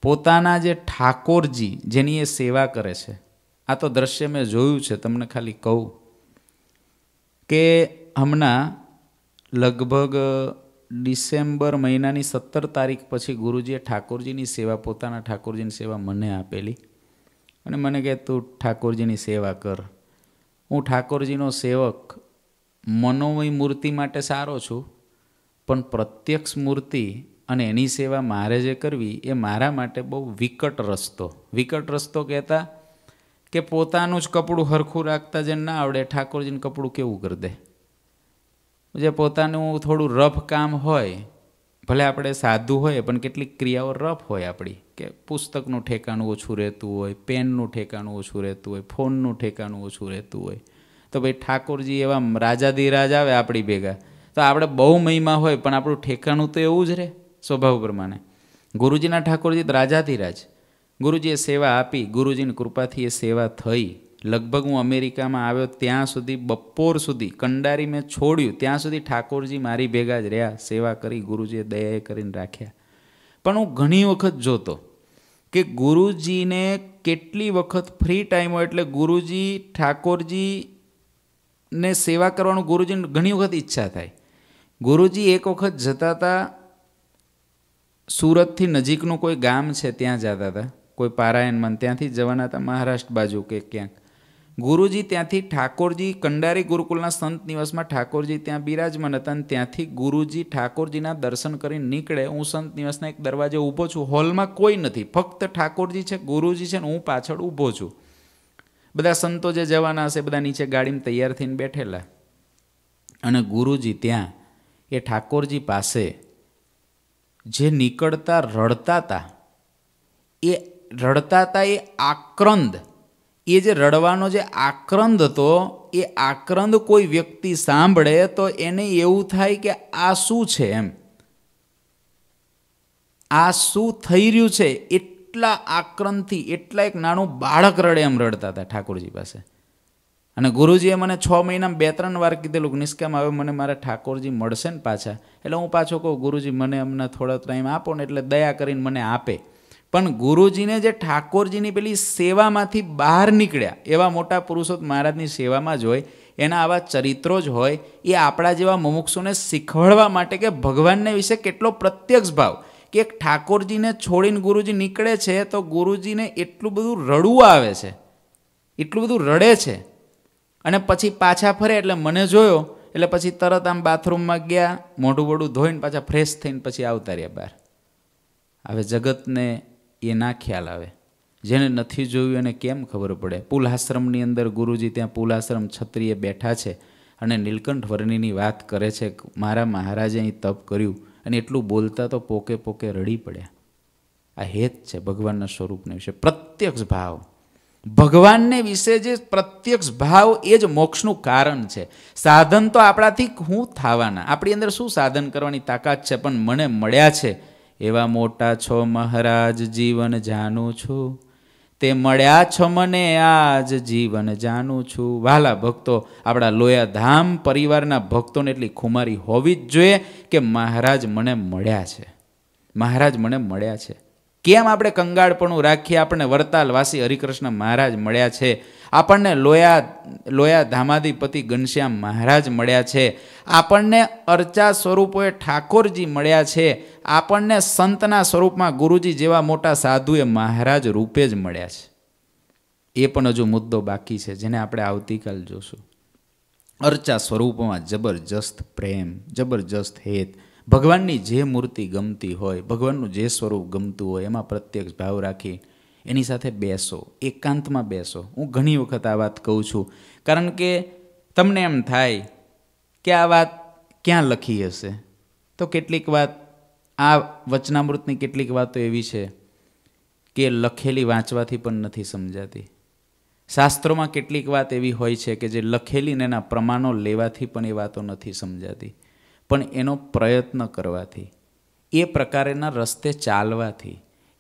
પોતાના જે ઠાકોરજી જેની એ સેવા કરે છે આ તો દ્રશ્ય મેં જોયું છે તમને ખાલી કહું કે હમણાં લગભગ ડિસેમ્બર મહિનાની સત્તર તારીખ પછી ગુરુજીએ ઠાકોરજીની સેવા પોતાના ઠાકોરજીની સેવા મને આપેલી અને મને કહે તું ઠાકોરજીની સેવા કર હું ઠાકોરજીનો સેવક મનોમય મૂર્તિ માટે સારો છું પણ પ્રત્યક્ષ મૂર્તિ અને એની સેવા મારે જે કરવી એ મારા માટે બહુ વિકટ રસ્તો વિકટ રસ્તો કહેતા કે પોતાનું જ કપડું હરખું રાખતા જેને ના આવડે ઠાકોરજીનું કપડું કેવું કરી દે જે પોતાનું થોડું રફ કામ હોય ભલે આપણે સાદું હોય પણ કેટલીક ક્રિયાઓ રફ હોય આપણી કે પુસ્તકનું ઠેકાણું ઓછું રહેતું હોય પેનનું ઠેકાણું ઓછું રહેતું હોય ફોનનું ઠેકાણું ઓછું રહેતું હોય તો ભાઈ ઠાકોરજી એવા રાજાધિરાજ આવે આપણી ભેગા તો આપણે બહુ મહિમા હોય પણ આપણું ઠેકાણું તો એવું જ રહે સ્વભાવ પ્રમાણે ગુરુજીના ઠાકોરજી રાજાધિરાજ ગુરુજીએ સેવા આપી ગુરુજીની કૃપાથી એ સેવા થઈ લગભગ હું અમેરિકામાં આવ્યો ત્યાં સુધી બપોર સુધી કંડારી મેં છોડ્યું ત્યાં સુધી ઠાકોરજી મારી ભેગા જ રહ્યા સેવા કરી ગુરુજીએ દયાએ કરીને રાખ્યા પણ હું ઘણી વખત જોતો કે ગુરુજીને કેટલી વખત ફ્રી ટાઈમ હોય એટલે ગુરુજી ઠાકોરજી ને સેવા કરવાનું ગુરુજીને ઘણી વખત ઈચ્છા થાય ગુરુજી એક વખત જતા હતા સુરતથી નજીકનું કોઈ ગામ છે ત્યાં જતા હતા કોઈ પારાયણમાં ત્યાંથી જવાના હતા મહારાષ્ટ્ર બાજુ કે ક્યાંક ગુરુજી ત્યાંથી ઠાકોરજી કંડારી ગુરુકુલના સંત નિવાસમાં ઠાકોરજી ત્યાં બિરાજમાન હતા અને ત્યાંથી ગુરુજી ઠાકોરજીના દર્શન કરીને નીકળે હું સંત નિવાસના એક દરવાજે ઊભો છું હોલમાં કોઈ નથી ફક્ત ઠાકોરજી છે ગુરુજી છે ને હું પાછળ ઊભો છું બધા સંતો જે જવાના હશે બધા નીચે ગાડીમાં તૈયાર થઈને બેઠેલા અને ગુરુજી ત્યાં એ ઠાકોરજી પાસે જે નીકળતા રડતા હતા એ રડતા હતા એ આક્રંદ એ જે રડવાનો જે આક્રંદ હતો એ આક્રંદ કોઈ વ્યક્તિ સાંભળે તો એને એવું થાય કે આ શું છે એમ આ શું થઈ રહ્યું છે એ એટલા આક્રંદથી એટલા એક નાનું બાળક રડે એમ રડતા હતા ઠાકોરજી પાસે અને ગુરુજીએ મને છ મહિનામાં બે ત્રણ વાર કીધેલું કે નિષ્કામ હવે મને મારા ઠાકોરજી મળશે ને પાછા એટલે હું પાછો કહું ગુરુજી મને અમને થોડો ટાઈમ આપો ને એટલે દયા કરીને મને આપે પણ ગુરુજીને જે ઠાકોરજીની પેલી સેવામાંથી બહાર નીકળ્યા એવા મોટા પુરુષો મહારાજની સેવામાં જ હોય એના આવા ચરિત્રો જ હોય એ આપણા જેવા મુમુક્ષુને શીખવાડવા માટે કે ભગવાનને વિશે કેટલો પ્રત્યક્ષ ભાવ કે એક ઠાકોરજીને છોડીને ગુરુજી નીકળે છે તો ગુરુજીને એટલું બધું રડવું આવે છે એટલું બધું રડે છે અને પછી પાછા ફરે એટલે મને જોયો એટલે પછી તરત આમ બાથરૂમમાં ગયા મોઢું બોઢું ધોઈને પાછા ફ્રેશ થઈને પછી આવતા રહ્યા બહાર હવે જગતને એ ના ખ્યાલ આવે જેને નથી જોયું એને કેમ ખબર પડે પુલાશ્રમની અંદર ગુરુજી ત્યાં પુલાશ્રમ છત્રીએ બેઠા છે અને નીલકંઠ વર્ણિની વાત કરે છે મારા મહારાજે અહીં તપ કર્યું અને એટલું બોલતા તો પોકે પોકે રડી પડ્યા આ હેત છે ભગવાનના સ્વરૂપને વિશે પ્રત્યક્ષ ભાવ ભગવાનને વિશે જે પ્રત્યક્ષ ભાવ એ જ મોક્ષનું કારણ છે સાધન તો આપણાથી હું થવાના આપણી અંદર શું સાધન કરવાની તાકાત છે પણ મને મળ્યા છે એવા મોટા છો મહારાજ જીવન જાણું છું તે મળ્યા છ મને આજ જીવન જાણું છું વાલા ભક્તો આપણા લોયા ધામ પરિવારના ભક્તોને એટલી ખુમારી હોવી જ જોઈએ કે મહારાજ મને મળ્યા છે મહારાજ મને મળ્યા છે કેમ આપણે કંગાળપણું રાખીએ આપણે વરતાલવાસી હરિકૃષ્ણ મહારાજ મળ્યા છે આપણને લોયા લોયા ધામાધિપતિ ઘનશ્યામ મહારાજ મળ્યા છે આપણને અર્ચા સ્વરૂપોએ ઠાકોરજી મળ્યા છે આપણને સંતના સ્વરૂપમાં ગુરુજી જેવા મોટા સાધુએ મહારાજ રૂપે જ મળ્યા છે એ પણ હજુ મુદ્દો બાકી છે જેને આપણે આવતીકાલ જોશું અર્ચા સ્વરૂપમાં જબરજસ્ત પ્રેમ જબરજસ્ત હેત ભગવાનની જે મૂર્તિ ગમતી હોય ભગવાનનું જે સ્વરૂપ ગમતું હોય એમાં પ્રત્યક્ષ ભાવ રાખી એની સાથે બેસો એકાંતમાં બેસો હું ઘણી વખત આ વાત કહું છું કારણ કે તમને એમ થાય કે આ વાત ક્યાં લખી હશે તો કેટલીક વાત આ વચનામૃતની કેટલીક વાતો એવી છે કે લખેલી વાંચવાથી પણ નથી સમજાતી શાસ્ત્રોમાં કેટલીક વાત એવી હોય છે કે જે લખેલી ને એના પ્રમાણો લેવાથી પણ એ વાતો નથી સમજાતી પણ એનો પ્રયત્ન કરવાથી એ પ્રકારેના રસ્તે ચાલવાથી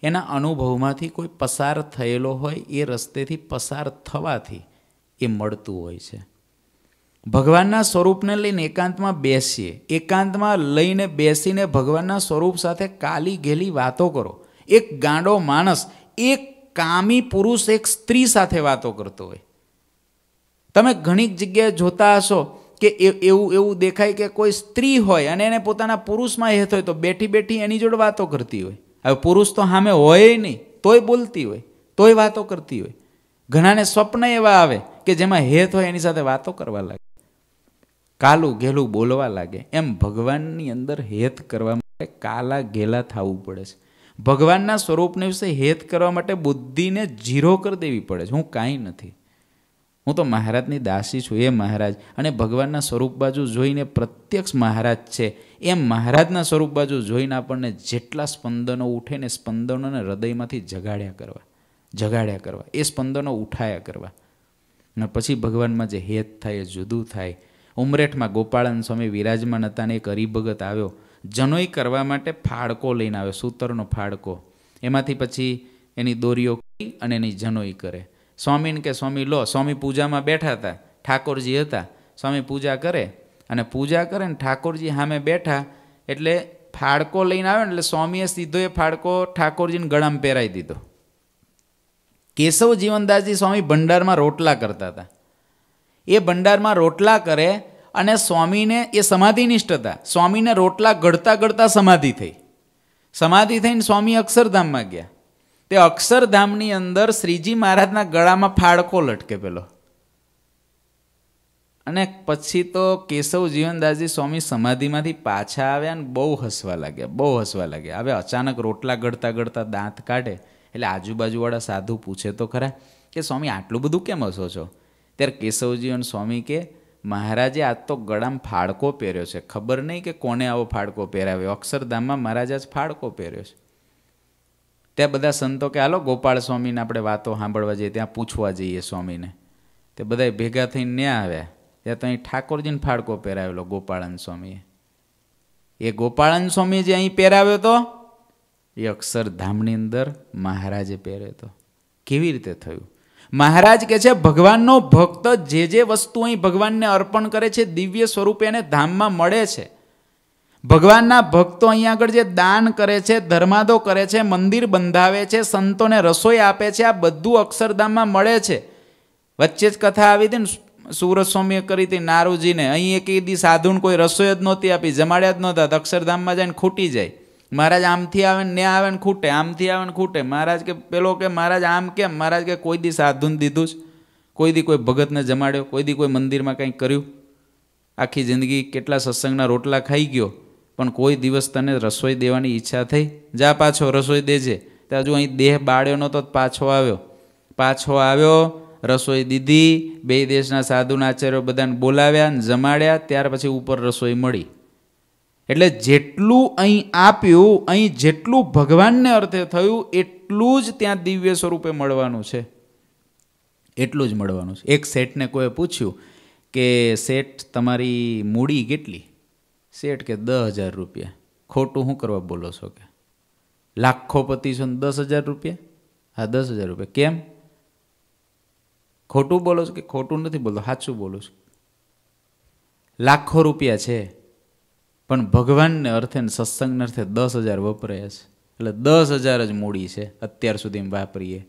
એના અનુભવમાંથી કોઈ પસાર થયેલો હોય એ રસ્તેથી પસાર થવાથી એ મળતું હોય છે ભગવાનના સ્વરૂપને લઈને એકાંતમાં બેસીએ એકાંતમાં લઈને બેસીને ભગવાનના સ્વરૂપ સાથે કાલી ઘેલી વાતો કરો એક ગાંડો માણસ એક કામી પુરુષ એક સ્ત્રી સાથે વાતો કરતો હોય તમે ઘણી જગ્યાએ જોતા હશો કે એવું એવું દેખાય કે કોઈ સ્ત્રી હોય અને એને પોતાના પુરુષમાં હેત હોય તો બેઠી બેઠી એની જોડે વાતો કરતી હોય હવે પુરુષ તો સામે હોય નહીં તોય બોલતી હોય તોય વાતો કરતી હોય ઘણાને સ્વપ્ન એવા આવે કે જેમાં હેત હોય એની સાથે વાતો કરવા લાગે કાલું ઘેલું બોલવા લાગે એમ ભગવાનની અંદર હેત કરવા માટે કાલા ઘેલા થવું પડે છે ભગવાનના સ્વરૂપને વિશે હેત કરવા માટે બુદ્ધિને ઝીરો કરી દેવી પડે છે હું કાંઈ નથી હું તો મહારાજની દાસી છું એ મહારાજ અને ભગવાનના સ્વરૂપ બાજુ જોઈને પ્રત્યક્ષ મહારાજ છે એમ મહારાજના સ્વરૂપ બાજુ જોઈને આપણને જેટલા સ્પંદનો ઉઠે ને સ્પંદનોને હૃદયમાંથી જગાડ્યા કરવા જગાડ્યા કરવા એ સ્પંદનો ઉઠાયા કરવા અને પછી ભગવાનમાં જે હેત થાય એ જુદું થાય ઉમરેઠમાં ગોપાળન સ્વામી વિરાજમાન હતા ને એક હરિભગત આવ્યો જનોઈ કરવા માટે ફાળકો લઈને આવ્યો સૂતરનો ફાળકો એમાંથી પછી એની દોરીઓ કરી અને એની જનોઈ કરે સ્વામીને કે સ્વામી લો સ્વામી પૂજામાં બેઠા હતા ઠાકોરજી હતા સ્વામી પૂજા કરે અને પૂજા કરે ને ઠાકોરજી સામે બેઠા એટલે ફાડકો લઈને આવે ને એટલે સ્વામીએ સીધો એ ફાડકો ઠાકોરજીને ગળામાં પહેરાવી દીધો કેશવ જીવનદાસજી સ્વામી ભંડારમાં રોટલા કરતા હતા એ ભંડારમાં રોટલા કરે અને સ્વામીને એ સમાધિનિષ્ઠ હતા સ્વામીને રોટલા ગળતા ગળતા સમાધિ થઈ સમાધિ થઈને સ્વામી અક્ષરધામમાં ગયા તે અક્ષરધામની અંદર શ્રીજી મહારાજના ગળામાં ફાડકો લટકે પેલો અને પછી તો કેશવ જીવનદાસજી સ્વામી સમાધિમાંથી પાછા આવ્યા અને બહુ હસવા લાગ્યા બહુ હસવા લાગ્યા હવે અચાનક રોટલા ગળતા ગળતા દાંત કાઢે એટલે આજુબાજુવાળા સાધુ પૂછે તો ખરા કે સ્વામી આટલું બધું કેમ હસો છો ત્યારે કેશવજીવન સ્વામી કે મહારાજે આજ તો ગળામાં ફાળકો પહેર્યો છે ખબર નહીં કે કોને આવો ફાળકો પહેરાવ્યો અક્ષરધામમાં મહારાજા જ ફાળકો પહેર્યો છે ત્યાં બધા સંતો કે હાલો ગોપાળ સ્વામીને આપણે વાતો સાંભળવા જઈએ ત્યાં પૂછવા જઈએ સ્વામીને તે બધા ભેગા થઈને ત્યાં આવ્યા ત્યાં તો અહીં ઠાકોરજીને ફાળકો પહેરાવેલો ગોપાળન સ્વામીએ એ ગોપાળન સ્વામી જે અહીં પહેરાવ્યો હતો એ અક્ષરધામની અંદર મહારાજે પહેર્યો હતો કેવી રીતે થયું મહારાજ કે છે ભગવાનનો ભક્ત જે જે વસ્તુ અહીં ભગવાનને અર્પણ કરે છે દિવ્ય સ્વરૂપે એને ધામમાં મળે છે ભગવાનના ભક્તો અહીંયા આગળ જે દાન કરે છે ધર્માદો કરે છે મંદિર બંધાવે છે સંતોને રસોઈ આપે છે આ બધું અક્ષરધામમાં મળે છે વચ્ચે જ કથા આવી હતી ને સુરત સ્વામીએ કરી હતી નારુજીને અહીં એક દી સાધુને કોઈ રસોઈ જ નહોતી આપી જમાડ્યા જ નહોતા અક્ષરધામમાં જઈને ખૂટી જાય મહારાજ આમથી આવે ને ન્યા આવે ને ખૂટે આમથી આવે ને ખૂટે મહારાજ કે પેલો કે મહારાજ આમ કેમ મહારાજ કે કોઈ દી સાધુને દીધું જ કોઈ દી કોઈ ભગતને જમાડ્યો કોઈ દી કોઈ મંદિરમાં કંઈ કર્યું આખી જિંદગી કેટલા સત્સંગના રોટલા ખાઈ ગયો પણ કોઈ દિવસ તને રસોઈ દેવાની ઈચ્છા થઈ જા પાછો રસોઈ દેજે ત્યાં હજુ અહીં દેહ બાળ્યો નહોતો પાછો આવ્યો પાછો આવ્યો રસોઈ દીધી બે દેશના સાધુના આચાર્યો બધાને બોલાવ્યા અને જમાડ્યા ત્યાર પછી ઉપર રસોઈ મળી એટલે જેટલું અહીં આપ્યું અહીં જેટલું ભગવાનને અર્થે થયું એટલું જ ત્યાં દિવ્ય સ્વરૂપે મળવાનું છે એટલું જ મળવાનું છે એક શેઠને કોઈએ પૂછ્યું કે શેઠ તમારી મૂડી કેટલી શેઠ કે દસ હજાર રૂપિયા ખોટું શું કરવા બોલો છો કે લાખોપતિ છો ને દસ હજાર રૂપિયા હા દસ હજાર રૂપિયા કેમ ખોટું બોલો છો કે ખોટું નથી બોલતો સાચું બોલું છું લાખો રૂપિયા છે પણ ભગવાનને અર્થે ને સત્સંગને અર્થે દસ હજાર વપરાય છે એટલે દસ હજાર જ મૂડી છે અત્યાર સુધી વાપરીએ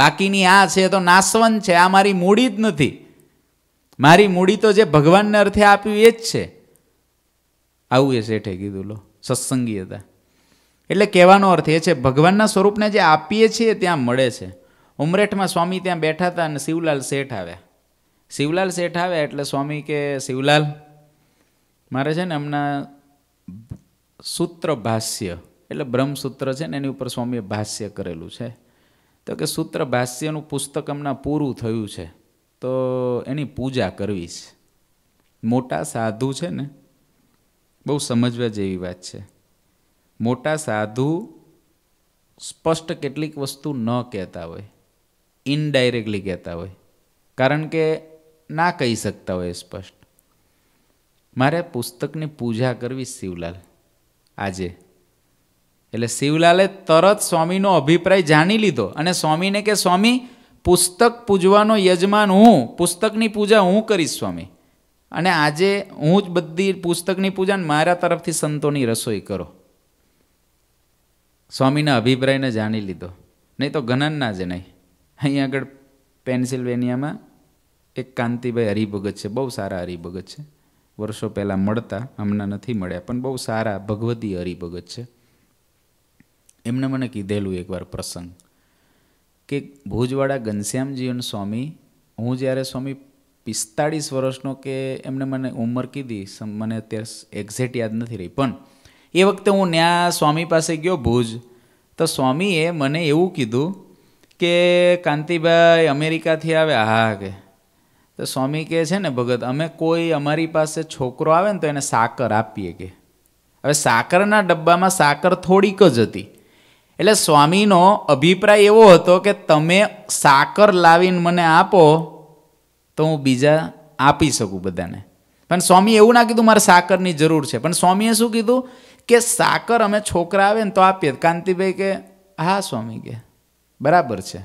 બાકીની આ છે તો નાસવન છે આ મારી મૂડી જ નથી મારી મૂડી તો જે ભગવાનને અર્થે આપ્યું એ જ છે આવું એ શેઠે કીધું લો સત્સંગી હતા એટલે કહેવાનો અર્થ એ છે ભગવાનના સ્વરૂપને જે આપીએ છીએ ત્યાં મળે છે ઉમરેઠમાં સ્વામી ત્યાં બેઠા હતા અને શિવલાલ શેઠ આવ્યા શિવલાલ શેઠ આવ્યા એટલે સ્વામી કે શિવલાલ મારે છે ને હમણાં સૂત્ર ભાષ્ય એટલે બ્રહ્મસૂત્ર છે ને એની ઉપર સ્વામીએ ભાષ્ય કરેલું છે તો કે સૂત્ર ભાષ્યનું પુસ્તક હમણાં પૂરું થયું છે તો એની પૂજા કરવી છે મોટા સાધુ છે ને બહુ સમજવા જેવી વાત છે મોટા સાધુ સ્પષ્ટ કેટલીક વસ્તુ ન કહેતા હોય ઇનડાયરેક્ટલી કહેતા હોય કારણ કે ના કહી શકતા હોય સ્પષ્ટ મારે પુસ્તકની પૂજા કરવી શિવલાલ આજે એટલે શિવલાલે તરત સ્વામીનો અભિપ્રાય જાણી લીધો અને સ્વામીને કે સ્વામી પુસ્તક પૂજવાનો યજમાન હું પુસ્તકની પૂજા હું કરીશ સ્વામી અને આજે હું જ બધી પુસ્તકની પૂજા મારા તરફથી સંતોની રસોઈ કરો સ્વામીના અભિપ્રાયને જાણી લીધો નહીં તો ઘનન ના જ નહીં અહીં આગળ પેન્સિલ્વેનિયામાં એક કાંતિભાઈ હરિભગત છે બહુ સારા હરિભગત છે વર્ષો પહેલાં મળતા હમણાં નથી મળ્યા પણ બહુ સારા ભગવતી હરિભગત છે એમણે મને કીધેલું એકવાર પ્રસંગ કે ભુજવાળા ઘનશ્યામજીવન સ્વામી હું જ્યારે સ્વામી પિસ્તાળીસ વર્ષનો કે એમણે મને ઉંમર કીધી મને અત્યારે એક્ઝેક્ટ યાદ નથી રહી પણ એ વખતે હું ત્યાં સ્વામી પાસે ગયો ભુજ તો સ્વામીએ મને એવું કીધું કે કાંતિભાઈ અમેરિકાથી આવ્યા હા કે તો સ્વામી કહે છે ને ભગત અમે કોઈ અમારી પાસે છોકરો આવે ને તો એને સાકર આપીએ કે હવે સાકરના ડબ્બામાં સાકર થોડીક જ હતી એટલે સ્વામીનો અભિપ્રાય એવો હતો કે તમે સાકર લાવીને મને આપો તો હું બીજા આપી શકું બધાને પણ સ્વામી એવું ના કીધું મારે સાકરની જરૂર છે પણ સ્વામીએ શું કીધું કે સાકર અમે છોકરા આવે ને તો આપીએ કાંતિભાઈ કે હા સ્વામી કે બરાબર છે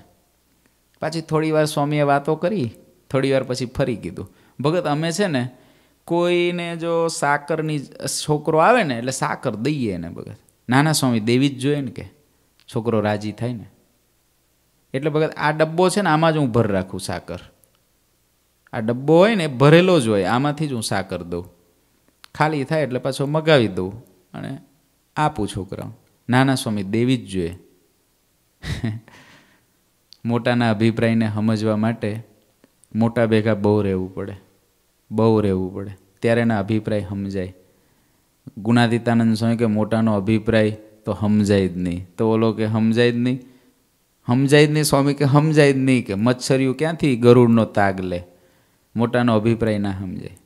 પાછી થોડીવાર સ્વામીએ વાતો કરી થોડીવાર પછી ફરી કીધું ભગત અમે છે ને કોઈને જો સાકરની છોકરો આવે ને એટલે સાકર દઈએ એને ભગત નાના સ્વામી દેવી જ જોઈએ ને કે છોકરો રાજી થાય ને એટલે ભગત આ ડબ્બો છે ને આમાં જ હું ભર રાખું સાકર આ ડબ્બો હોય ને ભરેલો જ હોય આમાંથી જ હું સાકર દઉં ખાલી થાય એટલે પાછો મગાવી દઉં અને આપું છોકરા નાના સ્વામી દેવી જ જોઈએ મોટાના અભિપ્રાયને સમજવા માટે મોટા ભેગા બહુ રહેવું પડે બહુ રહેવું પડે ત્યારે એના અભિપ્રાય સમજાય ગુણાદિતાનંદ સ્વામી કે મોટાનો અભિપ્રાય તો સમજાય જ નહીં તો ઓલો કે સમજાય જ નહીં સમજાય જ નહીં સ્વામી કે સમજાય જ નહીં કે મચ્છરિયું ક્યાંથી ગરુડનો તાગ લે મોટાનો અભિપ્રાય ના સમજાય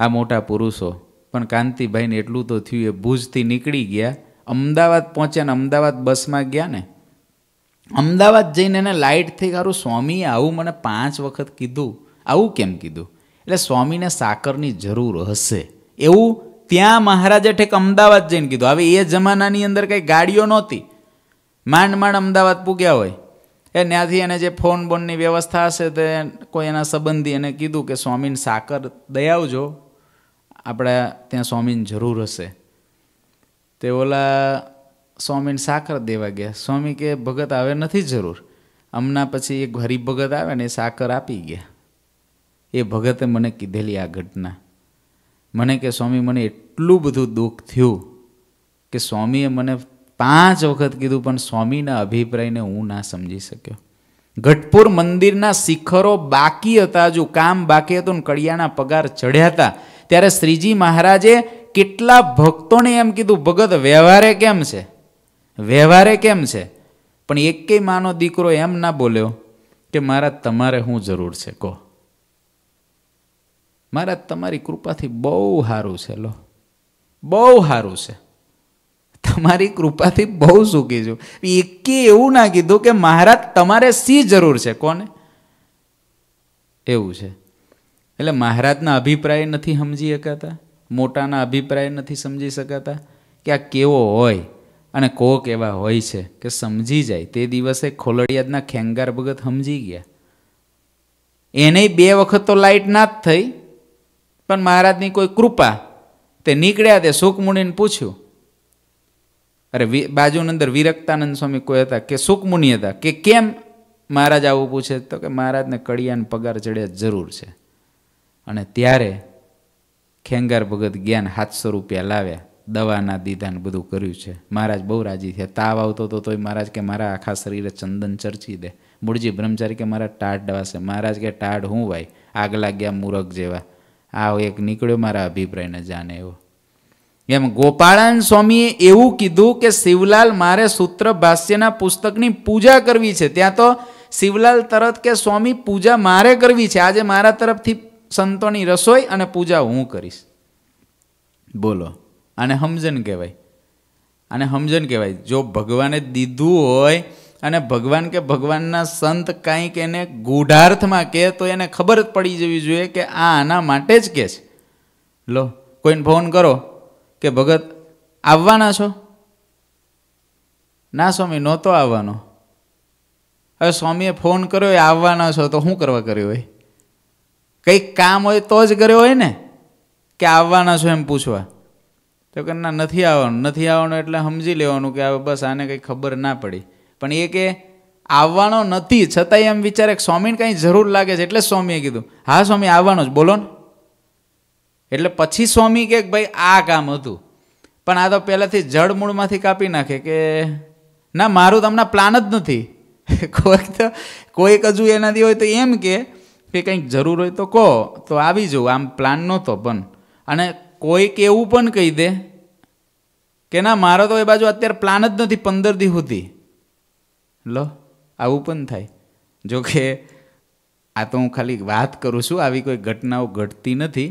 આ મોટા પુરુષો પણ કાંતિભાઈને એટલું તો થયું એ ભૂજથી નીકળી ગયા અમદાવાદ પહોંચ્યા ને અમદાવાદ બસમાં ગયા ને અમદાવાદ જઈને એને લાઇટથી થઈ સ્વામી આવું મને પાંચ વખત કીધું આવું કેમ કીધું એટલે સ્વામીને સાકરની જરૂર હશે એવું ત્યાં મહારાજે ઠેક અમદાવાદ જઈને કીધું હવે એ જમાનાની અંદર કંઈ ગાડીઓ નહોતી માંડ માંડ અમદાવાદ પૂગ્યા હોય એ ત્યાંથી એને જે ફોન બોનની વ્યવસ્થા હશે તે કોઈ એના સંબંધી એને કીધું કે સ્વામીને સાકર દયાવજો આવજો આપણે ત્યાં સ્વામીની જરૂર હશે તે ઓલા સ્વામીને સાકર દેવા ગયા સ્વામી કે ભગત આવે નથી જરૂર હમણાં પછી એક ભગત આવે ને એ સાકર આપી ગયા એ ભગતે મને કીધેલી આ ઘટના મને કે સ્વામી મને એટલું બધું દુઃખ થયું કે સ્વામીએ મને પાંચ વખત કીધું પણ સ્વામીના અભિપ્રાયને હું ના સમજી શક્યો ગઢપુર મંદિરના શિખરો બાકી હતા જો કામ બાકી હતું ને કડિયાના પગાર ચઢ્યા હતા ત્યારે શ્રીજી મહારાજે કેટલા ભક્તોને એમ કીધું ભગત વ્યવહારે કેમ છે વ્યવહારે કેમ છે પણ એકેય માનો દીકરો એમ ના બોલ્યો કે મારા તમારે શું જરૂર છે કહો મારા તમારી કૃપાથી બહુ સારું છે લો બહુ સારું છે તમારી કૃપાથી બહુ સુખી છું એકે એવું ના કીધું કે મહારાજ તમારે સી જરૂર છે કોને એવું છે એટલે મહારાજના અભિપ્રાય નથી સમજી શકાતા મોટાના અભિપ્રાય નથી સમજી શકાતા કે આ કેવો હોય અને કોક એવા હોય છે કે સમજી જાય તે દિવસે ખોલડિયાદના ખેંગાર ભગત સમજી ગયા એને બે વખત તો લાઇટ ના જ થઈ પણ મહારાજની કોઈ કૃપા તે નીકળ્યા તે સુખમુનિને પૂછ્યું અરે બાજુની અંદર વિરક્તાનંદ સ્વામી કોઈ હતા કે સુખમુનિ હતા કે કેમ મહારાજ આવું પૂછે તો કે મહારાજને કડિયાને પગાર ચડ્યા જરૂર છે અને ત્યારે ખેંગાર ભગત જ્ઞાન સાતસો રૂપિયા લાવ્યા દવાના દીધાને બધું કર્યું છે મહારાજ બહુ રાજી થયા તાવ આવતો હતો તોય મહારાજ કે મારા આખા શરીરે ચંદન ચર્ચી દે મૂળજી બ્રહ્મચારી કે મારા ટાઢ દવાશે મહારાજ કે ટાઢ હું ભાઈ આગ લાગ્યા મૂરખ જેવા આ એક નીકળ્યો મારા અભિપ્રાયને જાણે એવો એમ ગોપાળાન સ્વામીએ એવું કીધું કે શિવલાલ મારે સૂત્ર ભાષ્યના પુસ્તકની પૂજા કરવી છે ત્યાં તો શિવલાલ તરત કે સ્વામી પૂજા મારે કરવી છે આજે મારા તરફથી સંતોની રસોઈ અને પૂજા હું કરીશ બોલો અને સમજણ કહેવાય અને સમજણ કહેવાય જો ભગવાને દીધું હોય અને ભગવાન કે ભગવાનના સંત કાંઈક એને ગૂઢાર્થમાં કહે તો એને ખબર જ પડી જવી જોઈએ કે આ આના માટે જ કહે છે લો કોઈને ફોન કરો કે ભગત આવવાના છો ના સ્વામી નહોતો આવવાનો હવે સ્વામીએ ફોન કર્યો હોય આવવાના છો તો શું કરવા કર્યો હોય કંઈક કામ હોય તો જ કર્યો હોય ને કે આવવાના છો એમ પૂછવા તો કે ના નથી આવવાનું નથી આવવાનું એટલે સમજી લેવાનું કે હવે બસ આને કંઈ ખબર ના પડી પણ એ કે આવવાનો નથી છતાંય એમ વિચારે સ્વામીને કંઈ જરૂર લાગે છે એટલે સ્વામીએ કીધું હા સ્વામી આવવાનો જ બોલો ને એટલે પછી સ્વામી કે ભાઈ આ કામ હતું પણ આ તો પહેલાંથી જળમૂળમાંથી કાપી નાખે કે ના મારું તમને પ્લાન જ નથી કોઈક તો કોઈક હજુ એનાથી હોય તો એમ કે કંઈક જરૂર હોય તો કહો તો આવી જવું આમ પ્લાન નહોતો પણ અને કોઈક એવું પણ કહી દે કે ના મારો તો એ બાજુ અત્યારે પ્લાન જ નથી પંદર દી સુધી લો આવું પણ થાય જો કે આ તો હું ખાલી વાત કરું છું આવી કોઈ ઘટનાઓ ઘટતી નથી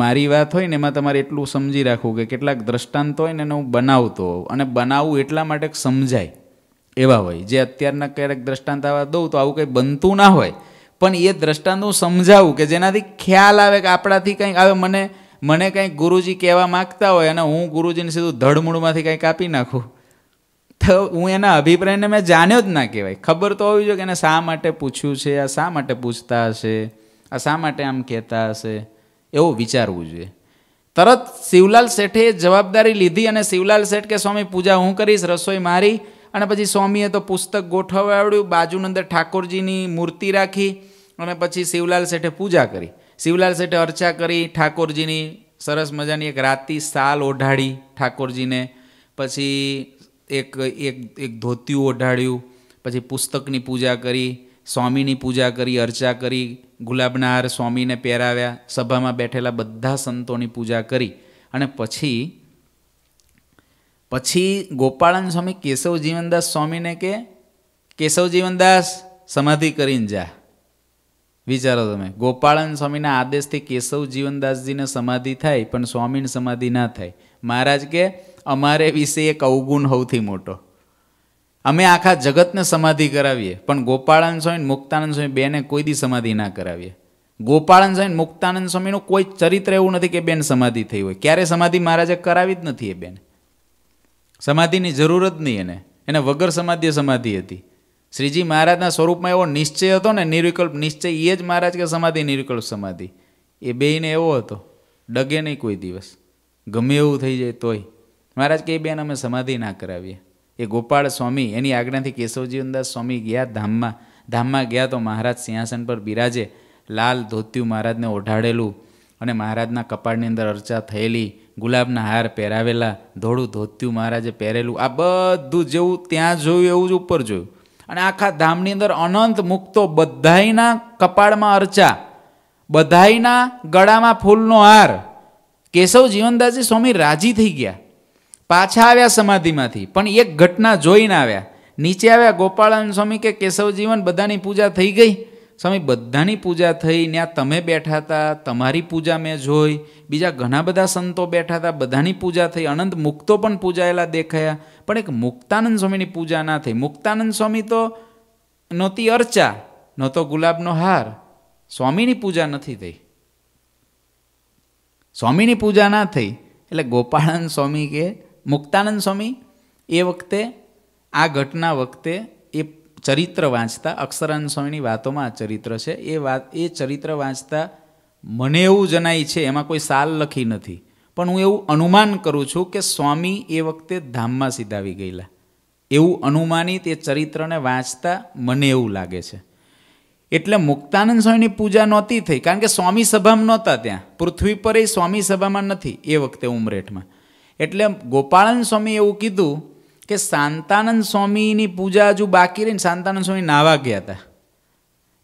મારી વાત હોય ને એમાં તમારે એટલું સમજી રાખવું કે કેટલાક દ્રષ્ટાંત હોય ને એને હું બનાવતો હોઉં અને બનાવવું એટલા માટે સમજાય એવા હોય જે અત્યારના ક્યારેક દ્રષ્ટાંત આવા દઉં તો આવું કંઈ બનતું ના હોય પણ એ દ્રષ્ટાંત હું સમજાવું કે જેનાથી ખ્યાલ આવે કે આપણાથી કંઈક આવે મને મને કંઈક ગુરુજી કહેવા માગતા હોય અને હું ગુરુજીને સીધું ધડમૂળમાંથી કંઈક આપી નાખું તો હું એના અભિપ્રાયને મેં જાણ્યો જ ના કહેવાય ખબર તો હોવી જોઈએ કે એને શા માટે પૂછ્યું છે આ શા માટે પૂછતા હશે આ શા માટે આમ કહેતા હશે એવું વિચારવું જોઈએ તરત શિવલાલ શેઠે જવાબદારી લીધી અને શિવલાલ શેઠ કે સ્વામી પૂજા હું કરીશ રસોઈ મારી અને પછી સ્વામીએ તો પુસ્તક ગોઠવડાવ્યું બાજુની અંદર ઠાકોરજીની મૂર્તિ રાખી અને પછી શિવલાલ શેઠે પૂજા કરી શિવલાલ શેઠે અર્ચા કરી ઠાકોરજીની સરસ મજાની એક રાતી સાલ ઓઢાડી ઠાકોરજીને પછી એક એક એક ધોતિયું ઓઢાડ્યું પછી પુસ્તકની પૂજા કરી સ્વામીની પૂજા કરી અર્ચા કરી ગુલાબના હાર સ્વામીને પહેરાવ્યા સભામાં બેઠેલા બધા સંતોની પૂજા કરી અને પછી પછી ગોપાળન સ્વામી કેશવ જીવનદાસ સ્વામીને કે કેશવ જીવનદાસ સમાધિ કરીને જા વિચારો તમે ગોપાળન સ્વામીના આદેશથી કેશવ જીવનદાસજીને સમાધિ થાય પણ સ્વામીને સમાધિ ના થાય મહારાજ કે અમારે વિશે એક અવગુણ સૌથી મોટો અમે આખા જગતને સમાધિ કરાવીએ પણ ગોપાળાનંદ સ્વામી મુક્તાનંદ સ્વામી બેને કોઈ દી સમાધિ ના કરાવીએ ગોપાળાનંદ સ્વામી મુક્તાનંદ સ્વામીનું કોઈ ચરિત્ર એવું નથી કે બેન સમાધિ થઈ હોય ક્યારે સમાધિ મહારાજે કરાવી જ નથી એ બેન સમાધિની જરૂર જ નહીં એને એને વગર સમાધિ સમાધિ હતી શ્રીજી મહારાજના સ્વરૂપમાં એવો નિશ્ચય હતો ને નિર્વિકલ્પ નિશ્ચય એ જ મહારાજ કે સમાધિ નિર્વિકલ્પ સમાધિ એ બેયને એવો હતો ડગે નહીં કોઈ દિવસ ગમે એવું થઈ જાય તોય મહારાજ કે એ બેન અમે સમાધિ ના કરાવીએ એ ગોપાળ સ્વામી એની આજ્ઞાથી કેશવજીવનદાસ સ્વામી ગયા ધામમાં ધામમાં ગયા તો મહારાજ સિંહાસન પર બિરાજે લાલ ધોત્યું મહારાજને ઓઢાડેલું અને મહારાજના કપાળની અંદર અર્ચા થયેલી ગુલાબના હાર પહેરાવેલા ધોળું ધોત્યું મહારાજે પહેરેલું આ બધું જેવું ત્યાં જોયું એવું જ ઉપર જોયું અને આખા ધામની અંદર અનંત મુક્તો બધાયના કપાળમાં અર્ચા બધાયના ગળામાં ફૂલનો હાર કેશવ જીવનદાસજી સ્વામી રાજી થઈ ગયા પાછા આવ્યા સમાધિમાંથી પણ એક ઘટના જોઈને આવ્યા નીચે આવ્યા ગોપાળાન સ્વામી કે કેશવ જીવન બધાની પૂજા થઈ ગઈ સ્વામી બધાની પૂજા થઈ ત્યાં તમે બેઠા હતા તમારી પૂજા મેં જોઈ બીજા ઘણા બધા સંતો બેઠા હતા બધાની પૂજા થઈ અનંત મુક્તો પણ પૂજાયેલા દેખાયા પણ એક મુક્તાનંદ સ્વામીની પૂજા ના થઈ મુક્તાનંદ સ્વામી તો નહોતી અર્ચા નહોતો ગુલાબનો હાર સ્વામીની પૂજા નથી થઈ સ્વામીની પૂજા ના થઈ એટલે ગોપાળાનંદ સ્વામી કે મુક્તાનંદ સ્વામી એ વખતે આ ઘટના વખતે એ ચરિત્ર વાંચતા અક્ષરાનંદ સ્વામીની વાતોમાં આ ચરિત્ર છે એ વાત એ ચરિત્ર વાંચતા મને એવું જણાય છે એમાં કોઈ સાલ લખી નથી પણ હું એવું અનુમાન કરું છું કે સ્વામી એ વખતે ધામમાં સીધાવી ગયેલા એવું અનુમાનિત એ ચરિત્રને વાંચતા મને એવું લાગે છે એટલે મુક્તાનંદ સ્વામીની પૂજા નહોતી થઈ કારણ કે સ્વામી સભામાં નહોતા ત્યાં પૃથ્વી પર એ સ્વામી સભામાં નથી એ વખતે ઉમરેઠમાં એટલે ગોપાળન સ્વામી એવું કીધું કે શાંતાનંદ સ્વામીની પૂજા હજુ બાકી રહીને શાંતાનંદ સ્વામી નાવા ગયા હતા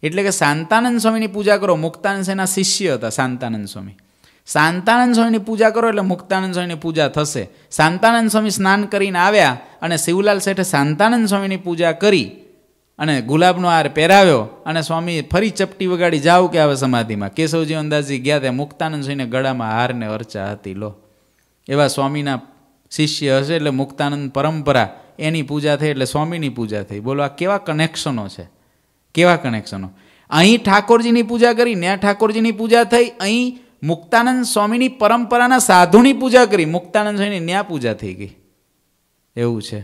એટલે કે શાંતાનંદ સ્વામીની પૂજા કરો મુક્તાનંદ એના શિષ્ય હતા શાંતાનંદ સ્વામી શાંતાનંદ સ્વામીની પૂજા કરો એટલે મુક્તાનંદ સ્વામીની પૂજા થશે શાંતાનંદ સ્વામી સ્નાન કરીને આવ્યા અને શિવલાલ શેઠે શાંતાનંદ સ્વામીની પૂજા કરી અને ગુલાબનો હાર પહેરાવ્યો અને સ્વામી ફરી ચપટી વગાડી જાવ કે આવે સમાધિમાં કેશવજી અંદાજી ગયા ત્યાં મુક્તાનંદ સ્વામીને ગળામાં હારને અર્ચા હતી લો એવા સ્વામીના શિષ્ય હશે એટલે મુક્તાનંદ પરંપરા એની પૂજા થઈ એટલે સ્વામીની પૂજા થઈ બોલો આ કેવા કનેક્શનો છે કેવા કનેક્શનો અહીં ઠાકોરજીની પૂજા કરી ત્યાં ઠાકોરજીની પૂજા થઈ અહીં મુક્તાનંદ સ્વામીની પરંપરાના સાધુની પૂજા કરી મુક્તાનંદ સ્વામીની ન્યા પૂજા થઈ ગઈ એવું છે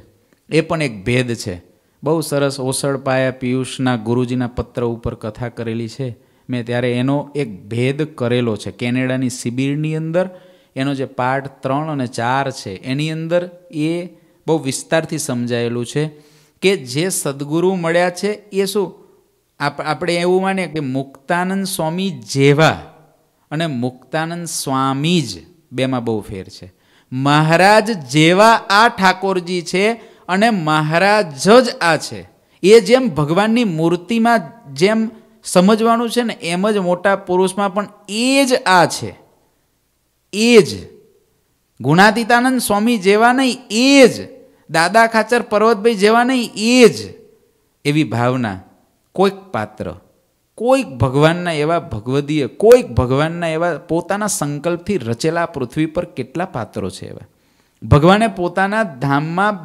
એ પણ એક ભેદ છે બહુ સરસ ઓસળ પાયા પિયુષના ગુરુજીના પત્ર ઉપર કથા કરેલી છે મેં ત્યારે એનો એક ભેદ કરેલો છે કેનેડાની શિબિરની અંદર એનો જે પાઠ ત્રણ અને ચાર છે એની અંદર એ બહુ વિસ્તારથી સમજાયેલું છે કે જે સદગુરુ મળ્યા છે એ શું આપણે એવું માનીએ કે મુક્તાનંદ સ્વામી જેવા અને મુક્તાનંદ સ્વામી જ બેમાં બહુ ફેર છે મહારાજ જેવા આ ઠાકોરજી છે અને મહારાજ જ આ છે એ જેમ ભગવાનની મૂર્તિમાં જેમ સમજવાનું છે ને એમ જ મોટા પુરુષમાં પણ એ જ આ છે એ જ ગુણાતીતાનંદ સ્વામી જેવા નહીં એ જ દાદા ખાચર પર્વતભાઈ જેવા નહીં એ જ એવી ભાવના કોઈક પાત્ર કોઈક ભગવાનના એવા ભગવદીય કોઈક ભગવાનના એવા પોતાના સંકલ્પથી રચેલા પૃથ્વી પર કેટલા પાત્રો છે એવા ભગવાને પોતાના ધામમાં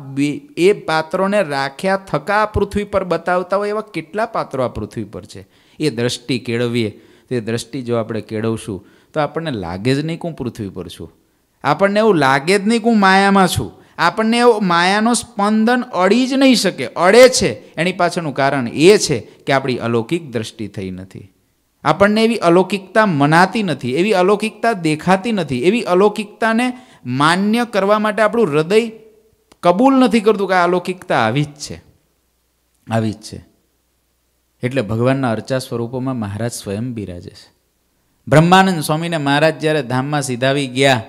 એ પાત્રોને રાખ્યા થકા પૃથ્વી પર બતાવતા હોય એવા કેટલા પાત્રો આ પૃથ્વી પર છે એ દ્રષ્ટિ કેળવીએ તે દ્રષ્ટિ જો આપણે કેળવશું તો આપણને લાગે જ નહીં કે પૃથ્વી પર છું આપણને એવું લાગે જ નહીં કે હું માયામાં છું આપણને માયાનો સ્પંદન અડી જ નહીં શકે અડે છે એની પાછળનું કારણ એ છે કે આપણી અલૌકિક દ્રષ્ટિ થઈ નથી આપણને એવી અલૌકિકતા મનાતી નથી એવી અલૌકિકતા દેખાતી નથી એવી અલૌકિકતાને માન્ય કરવા માટે આપણું હૃદય કબૂલ નથી કરતું કે આ અલૌકિકતા આવી જ છે આવી જ છે એટલે ભગવાનના અર્ચા સ્વરૂપોમાં મહારાજ સ્વયં બિરાજે છે બ્રહ્માનંદ સ્વામીને મહારાજ જ્યારે ધામમાં સીધાવી ગયા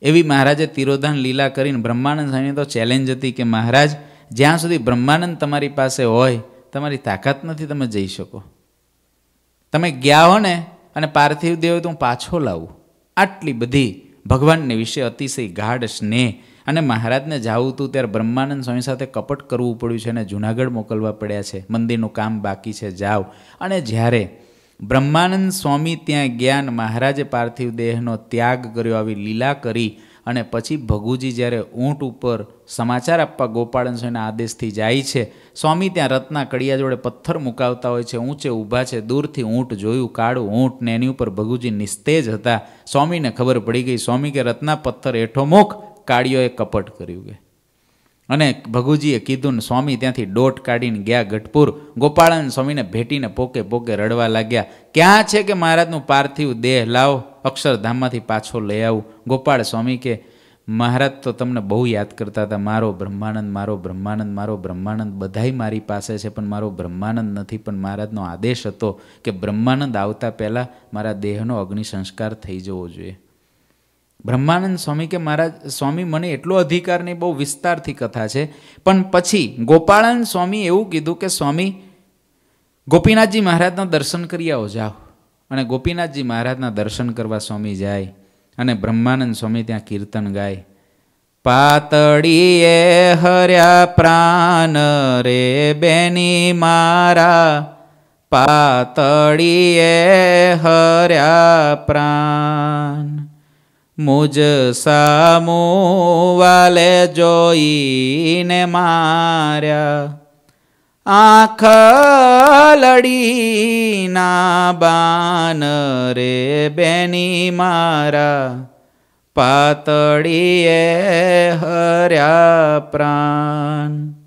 એવી મહારાજે તિરોધાન લીલા કરીને બ્રહ્માનંદ સ્વામીને તો ચેલેન્જ હતી કે મહારાજ જ્યાં સુધી બ્રહ્માનંદ તમારી પાસે હોય તમારી તાકાત નથી તમે જઈ શકો તમે ગયા હો ને અને પાર્થિવ દેવ તો હું પાછો લાવું આટલી બધી ભગવાનને વિશે અતિશય ગાઢ સ્નેહ અને મહારાજને જાવું હતું ત્યારે બ્રહ્માનંદ સ્વામી સાથે કપટ કરવું પડ્યું છે અને જુનાગઢ મોકલવા પડ્યા છે મંદિરનું કામ બાકી છે જાઓ અને જ્યારે બ્રહ્માનંદ સ્વામી ત્યાં જ્ઞાન મહારાજે પાર્થિવ દેહનો ત્યાગ કર્યો આવી લીલા કરી અને પછી ભગુજી જ્યારે ઊંટ ઉપર સમાચાર આપવા ગોપાળન સ્વામીના આદેશથી જાય છે સ્વામી ત્યાં રત્ના કડિયા જોડે પથ્થર મુકાવતા હોય છે ઊંચે ઊભા છે દૂરથી ઊંટ જોયું કાળું ઊંટ ને એની ઉપર ભગુજી નિસ્તેજ હતા સ્વામીને ખબર પડી ગઈ સ્વામી કે રત્ના પથ્થર હેઠો મુખ કાળીઓએ કપટ કર્યું કે અને ભગુજીએ કીધું ને સ્વામી ત્યાંથી ડોટ કાઢીને ગયા ગઢપુર ગોપાળાન સ્વામીને ભેટીને પોકે પોકે રડવા લાગ્યા ક્યાં છે કે મહારાજનું પાર્થિવ દેહ લાવો અક્ષરધામમાંથી પાછો લઈ આવું ગોપાળ સ્વામી કે મહારાજ તો તમને બહુ યાદ કરતા હતા મારો બ્રહ્માનંદ મારો બ્રહ્માનંદ મારો બ્રહ્માનંદ બધાય મારી પાસે છે પણ મારો બ્રહ્માનંદ નથી પણ મહારાજનો આદેશ હતો કે બ્રહ્માનંદ આવતા પહેલાં મારા દેહનો અગ્નિ સંસ્કાર થઈ જવો જોઈએ બ્રહ્માનંદ સ્વામી કે મહારાજ સ્વામી મને એટલો અધિકાર નહીં બહુ વિસ્તારથી કથા છે પણ પછી ગોપાળાનંદ સ્વામી એવું કીધું કે સ્વામી ગોપીનાથજી મહારાજના દર્શન કરી આવો જાઓ અને ગોપીનાથજી મહારાજના દર્શન કરવા સ્વામી જાય અને બ્રહ્માનંદ સ્વામી ત્યાં કીર્તન ગાય પાતળીએ હર્યા પ્રાણ રે બેની મારા પાતળીએ હર્યા પ્રાણ મુજ સામો જોઈને માર્યા આંખ લડીના બાન રે બેની મારા પાતળીએ હર્યા પ્રાણ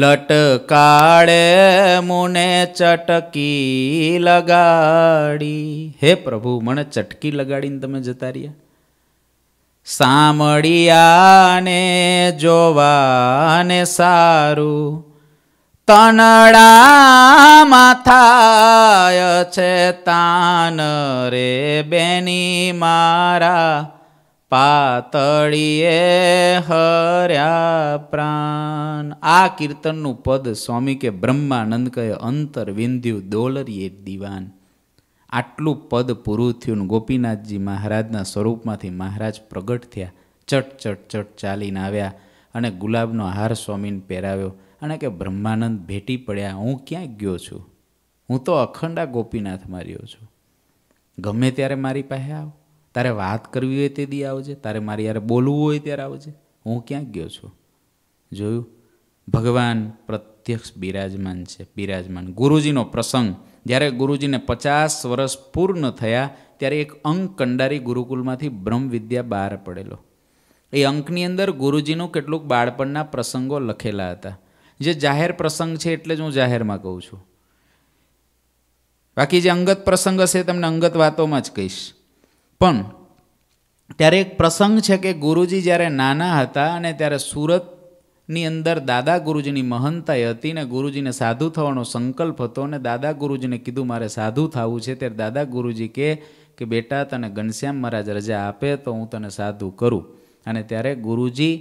લટકાળે મુને ચટકી લગાડી હે પ્રભુ મને ચટકી લગાડીને તમે જતા રહ્યા સામળિયાને જોવાને સારું તનડા માથાય છે તાન રે બેની મારા પાતળીએ હર્યા પ્રાણ આ કીર્તનનું પદ સ્વામી કે બ્રહ્માનંદ કહે અંતર વિંધ્યું દોલરીએ દિવાન આટલું પદ પૂરું થયું ગોપીનાથજી મહારાજના સ્વરૂપમાંથી મહારાજ પ્રગટ થયા ચટ ચટ ચટ ચાલીને આવ્યા અને ગુલાબનો હાર સ્વામીને પહેરાવ્યો અને કે બ્રહ્માનંદ ભેટી પડ્યા હું ક્યાં ગયો છું હું તો અખંડા ગોપીનાથ માર્યો છું ગમે ત્યારે મારી પાસે આવો તારે વાત કરવી હોય તે દી આવજે તારે મારી યારે બોલવું હોય ત્યારે આવજે હું ક્યાં ગયો છું જોયું ભગવાન પ્રત્યક્ષ બિરાજમાન છે બિરાજમાન ગુરુજીનો પ્રસંગ જ્યારે ગુરુજીને પચાસ વર્ષ પૂર્ણ થયા ત્યારે એક અંક કંડારી ગુરુકુલમાંથી વિદ્યા બહાર પડેલો એ અંકની અંદર ગુરુજીનું કેટલુંક બાળપણના પ્રસંગો લખેલા હતા જે જાહેર પ્રસંગ છે એટલે જ હું જાહેરમાં કહું છું બાકી જે અંગત પ્રસંગ હશે તમને અંગત વાતોમાં જ કહીશ પણ ત્યારે એક પ્રસંગ છે કે ગુરુજી જ્યારે નાના હતા અને ત્યારે સુરતની અંદર દાદા ગુરુજીની મહંતાઈ હતી ને ગુરુજીને સાધુ થવાનો સંકલ્પ હતો અને દાદા ગુરુજીને કીધું મારે સાધુ થવું છે ત્યારે દાદા ગુરુજી કે કે બેટા તને ઘનશ્યામ મહારાજ રજા આપે તો હું તને સાધુ કરું અને ત્યારે ગુરુજી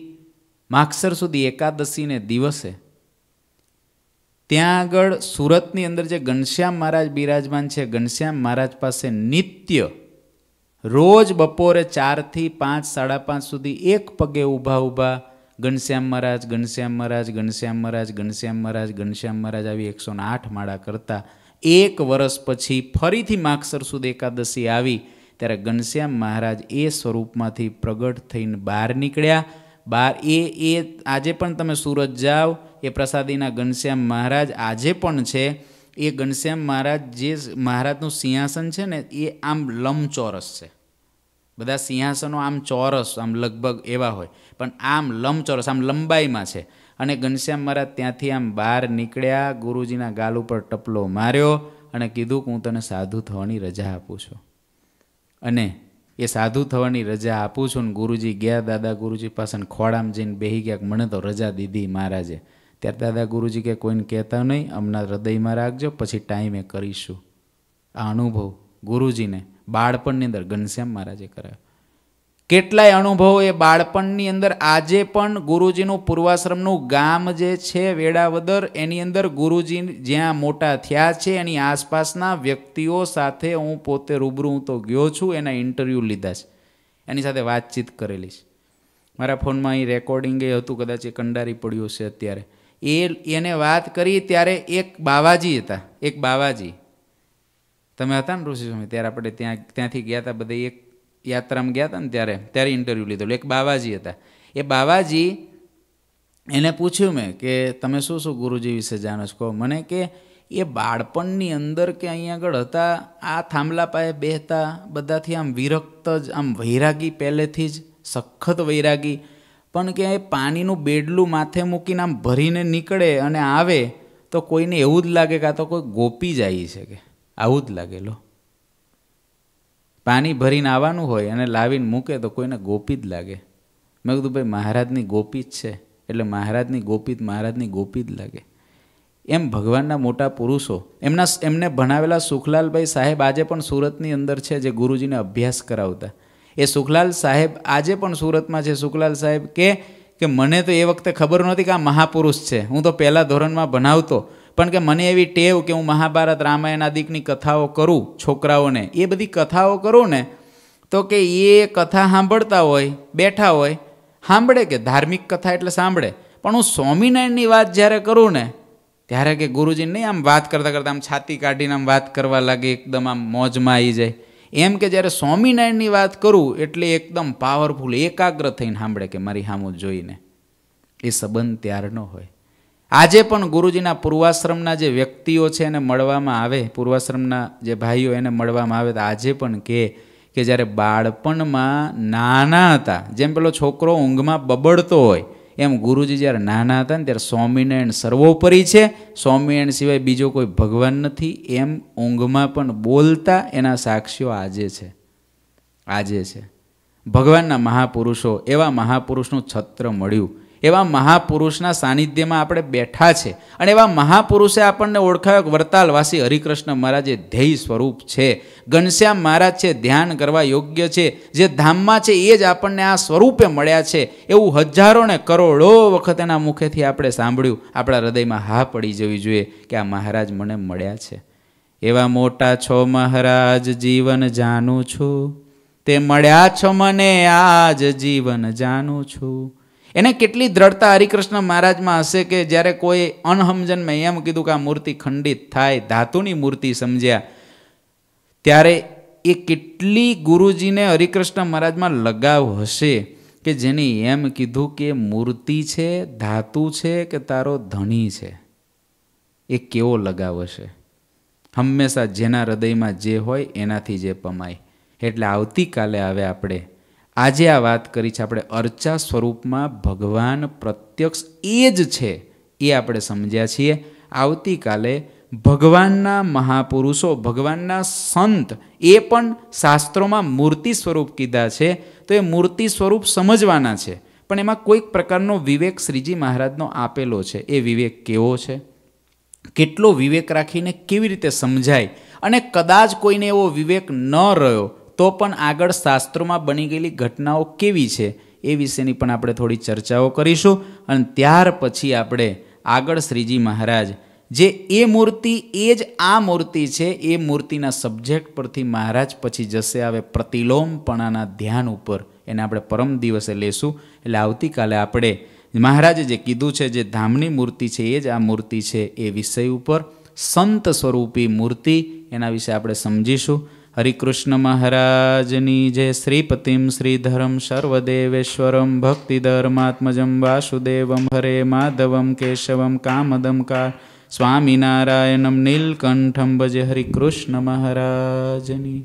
માક્ષર સુધી એકાદશીને દિવસે ત્યાં આગળ સુરતની અંદર જે ઘનશ્યામ મહારાજ બિરાજમાન છે ઘનશ્યામ મહારાજ પાસે નિત્ય રોજ બપોરે ચારથી પાંચ સાડા પાંચ સુધી એક પગે ઊભા ઊભા ઘનશ્યામ મહારાજ ઘનશ્યામ મહારાજ ઘનશ્યામ મહારાજ ઘનશ્યામ મહારાજ ઘનશ્યામ મહારાજ આવી એકસો આઠ માળા કરતા એક વર્ષ પછી ફરીથી માગસર સુદ એકાદશી આવી ત્યારે ઘનશ્યામ મહારાજ એ સ્વરૂપમાંથી પ્રગટ થઈને બહાર નીકળ્યા બહાર એ એ આજે પણ તમે સુરત જાઓ એ પ્રસાદીના ઘનશ્યામ મહારાજ આજે પણ છે એ ઘનશ્યામ મહારાજ જે મહારાજનું સિંહાસન છે ને એ આમ લંબચોરસ છે બધા સિંહાસનો આમ ચોરસ આમ લગભગ એવા હોય પણ આમ લંબચોરસ આમ લંબાઈમાં છે અને ઘનશ્યામ મહારાજ ત્યાંથી આમ બહાર નીકળ્યા ગુરુજીના ગાલ ઉપર ટપલો માર્યો અને કીધું કે હું તને સાધુ થવાની રજા આપું છું અને એ સાધુ થવાની રજા આપું છું ને ગુરુજી ગયા દાદા ગુરુજી પાસે ખોડામાં જઈને બેહી ગયા મને તો રજા દીધી મહારાજે ત્યારે દાદા ગુરુજી કે કોઈને કહેતા નહીં હમણાં હૃદયમાં રાખજો પછી ટાઈમે કરીશું આ અનુભવ ગુરુજીને બાળપણની અંદર ઘનશ્યામ મહારાજે કરાયો કેટલાય અનુભવો એ બાળપણની અંદર આજે પણ ગુરુજીનું પૂર્વાશ્રમનું ગામ જે છે વેડાવદર એની અંદર ગુરુજી જ્યાં મોટા થયા છે એની આસપાસના વ્યક્તિઓ સાથે હું પોતે રૂબરૂ તો ગયો છું એના ઇન્ટરવ્યૂ લીધા છે એની સાથે વાતચીત કરેલી છે મારા ફોનમાં અહીં રેકોર્ડિંગ એ હતું કદાચ એ કંડારી પડ્યું છે અત્યારે એ એને વાત કરી ત્યારે એક બાવાજી હતા એક બાવાજી તમે હતા ને ઋષિ સ્વામી ત્યારે આપણે ત્યાં ત્યાંથી ગયા હતા બધા એક યાત્રામાં ગયા હતા ને ત્યારે ત્યારે ઇન્ટરવ્યૂ લીધેલો એક બાવાજી હતા એ બાવાજી એને પૂછ્યું મેં કે તમે શું શું ગુરુજી વિશે જાણો છો કહો મને કે એ બાળપણની અંદર કે અહીં આગળ હતા આ થાંભલા પાસે બેહતા બધાથી આમ વિરક્ત જ આમ વૈરાગી પહેલેથી જ સખત વૈરાગી પણ કે પાણીનું બેડલું માથે મૂકીને આમ ભરીને નીકળે અને આવે તો કોઈને એવું જ લાગે કાં તો કોઈ ગોપી જાય છે કે આવું જ લાગે લો પાણી ભરીને આવવાનું હોય અને લાવીને મૂકે તો કોઈને ગોપી જ લાગે મેં કીધું ભાઈ મહારાજની ગોપી જ છે એટલે મહારાજની ગોપી મહારાજની ગોપી જ લાગે એમ ભગવાનના મોટા પુરુષો એમના એમને ભણાવેલા સુખલાલભાઈ સાહેબ આજે પણ સુરતની અંદર છે જે ગુરુજીને અભ્યાસ કરાવતા એ સુખલાલ સાહેબ આજે પણ સુરતમાં છે સુખલાલ સાહેબ કે કે મને તો એ વખતે ખબર નહોતી કે આ મહાપુરુષ છે હું તો પહેલાં ધોરણમાં ભણાવતો પણ કે મને એવી ટેવ કે હું મહાભારત રામાયણ આદિકની કથાઓ કરું છોકરાઓને એ બધી કથાઓ કરું ને તો કે એ કથા સાંભળતા હોય બેઠા હોય સાંભળે કે ધાર્મિક કથા એટલે સાંભળે પણ હું સ્વામિનારાયણની વાત જ્યારે કરું ને ત્યારે કે ગુરુજી નહીં આમ વાત કરતાં કરતાં આમ છાતી કાઢીને આમ વાત કરવા લાગે એકદમ આમ મોજમાં આવી જાય એમ કે જ્યારે સ્વામિનારાયણની વાત કરું એટલે એકદમ પાવરફુલ એકાગ્ર થઈને સાંભળે કે મારી સામું જોઈને એ સંબંધ ત્યારનો હોય આજે પણ ગુરુજીના પૂર્વાશ્રમના જે વ્યક્તિઓ છે એને મળવામાં આવે પૂર્વાશ્રમના જે ભાઈઓ એને મળવામાં આવે તો આજે પણ કે કે જ્યારે બાળપણમાં નાના હતા જેમ પેલો છોકરો ઊંઘમાં બબડતો હોય એમ ગુરુજી જ્યારે નાના હતા ને ત્યારે સ્વામિનારાયણ સર્વોપરી છે સ્વામિનારાયણ સિવાય બીજો કોઈ ભગવાન નથી એમ ઊંઘમાં પણ બોલતા એના સાક્ષીઓ આજે છે આજે છે ભગવાનના મહાપુરુષો એવા મહાપુરુષનું છત્ર મળ્યું એવા મહાપુરુષના સાનિધ્યમાં આપણે બેઠા છે અને એવા મહાપુરુષે આપણને ઓળખાયો વડતાલવાસી હરિકૃષ્ણ મહારાજે ધ્યેય સ્વરૂપ છે ઘનશ્યામ મહારાજ છે ધ્યાન કરવા યોગ્ય છે જે ધામમાં છે એ જ આપણને આ સ્વરૂપે મળ્યા છે એવું હજારો ને કરોડો વખત એના મુખેથી આપણે સાંભળ્યું આપણા હૃદયમાં હા પડી જવી જોઈએ કે આ મહારાજ મને મળ્યા છે એવા મોટા છો મહારાજ જીવન જાણું છું તે મળ્યા છો મને આજ જીવન જાણું છું એને કેટલી દ્રઢતા હરિકૃષ્ણ મહારાજમાં હશે કે જ્યારે કોઈ અનહમજનમાં એમ કીધું કે આ મૂર્તિ ખંડિત થાય ધાતુની મૂર્તિ સમજ્યા ત્યારે એ કેટલી ગુરુજીને હરિકૃષ્ણ મહારાજમાં લગાવ હશે કે જેને એમ કીધું કે મૂર્તિ છે ધાતુ છે કે તારો ધણી છે એ કેવો લગાવ હશે હંમેશા જેના હૃદયમાં જે હોય એનાથી જે પમાય એટલે આવતીકાલે હવે આપણે આજે આ વાત કરી છે આપણે અર્ચા સ્વરૂપમાં ભગવાન પ્રત્યક્ષ એ જ છે એ આપણે સમજ્યા છીએ આવતીકાલે ભગવાનના મહાપુરુષો ભગવાનના સંત એ પણ શાસ્ત્રોમાં મૂર્તિ સ્વરૂપ કીધા છે તો એ મૂર્તિ સ્વરૂપ સમજવાના છે પણ એમાં કોઈક પ્રકારનો વિવેક શ્રીજી મહારાજનો આપેલો છે એ વિવેક કેવો છે કેટલો વિવેક રાખીને કેવી રીતે સમજાય અને કદાચ કોઈને એવો વિવેક ન રહ્યો તો પણ આગળ શાસ્ત્રોમાં બની ગયેલી ઘટનાઓ કેવી છે એ વિશેની પણ આપણે થોડી ચર્ચાઓ કરીશું અને ત્યાર પછી આપણે આગળ શ્રીજી મહારાજ જે એ મૂર્તિ એ જ આ મૂર્તિ છે એ મૂર્તિના સબ્જેક્ટ પરથી મહારાજ પછી જશે આવે પ્રતિલોમપણાના ધ્યાન ઉપર એને આપણે પરમ દિવસે લેશું એટલે આવતીકાલે આપણે મહારાજે જે કીધું છે જે ધામની મૂર્તિ છે એ જ આ મૂર્તિ છે એ વિષય ઉપર સંત સ્વરૂપી મૂર્તિ એના વિશે આપણે સમજીશું હરિકૃષ્ણ મહારાજની જે શ્રીપતિમ શ્રીધરમ સર્વદેવેશ્વરમ ભક્તિધર્માત્મજમ વાસુદેવમ હરે માધવમ કેશવમ કામદમ કા સ્વામિનારાયણમ નીલકંઠમ ભજે હરિકૃષ્ણ મહારાજની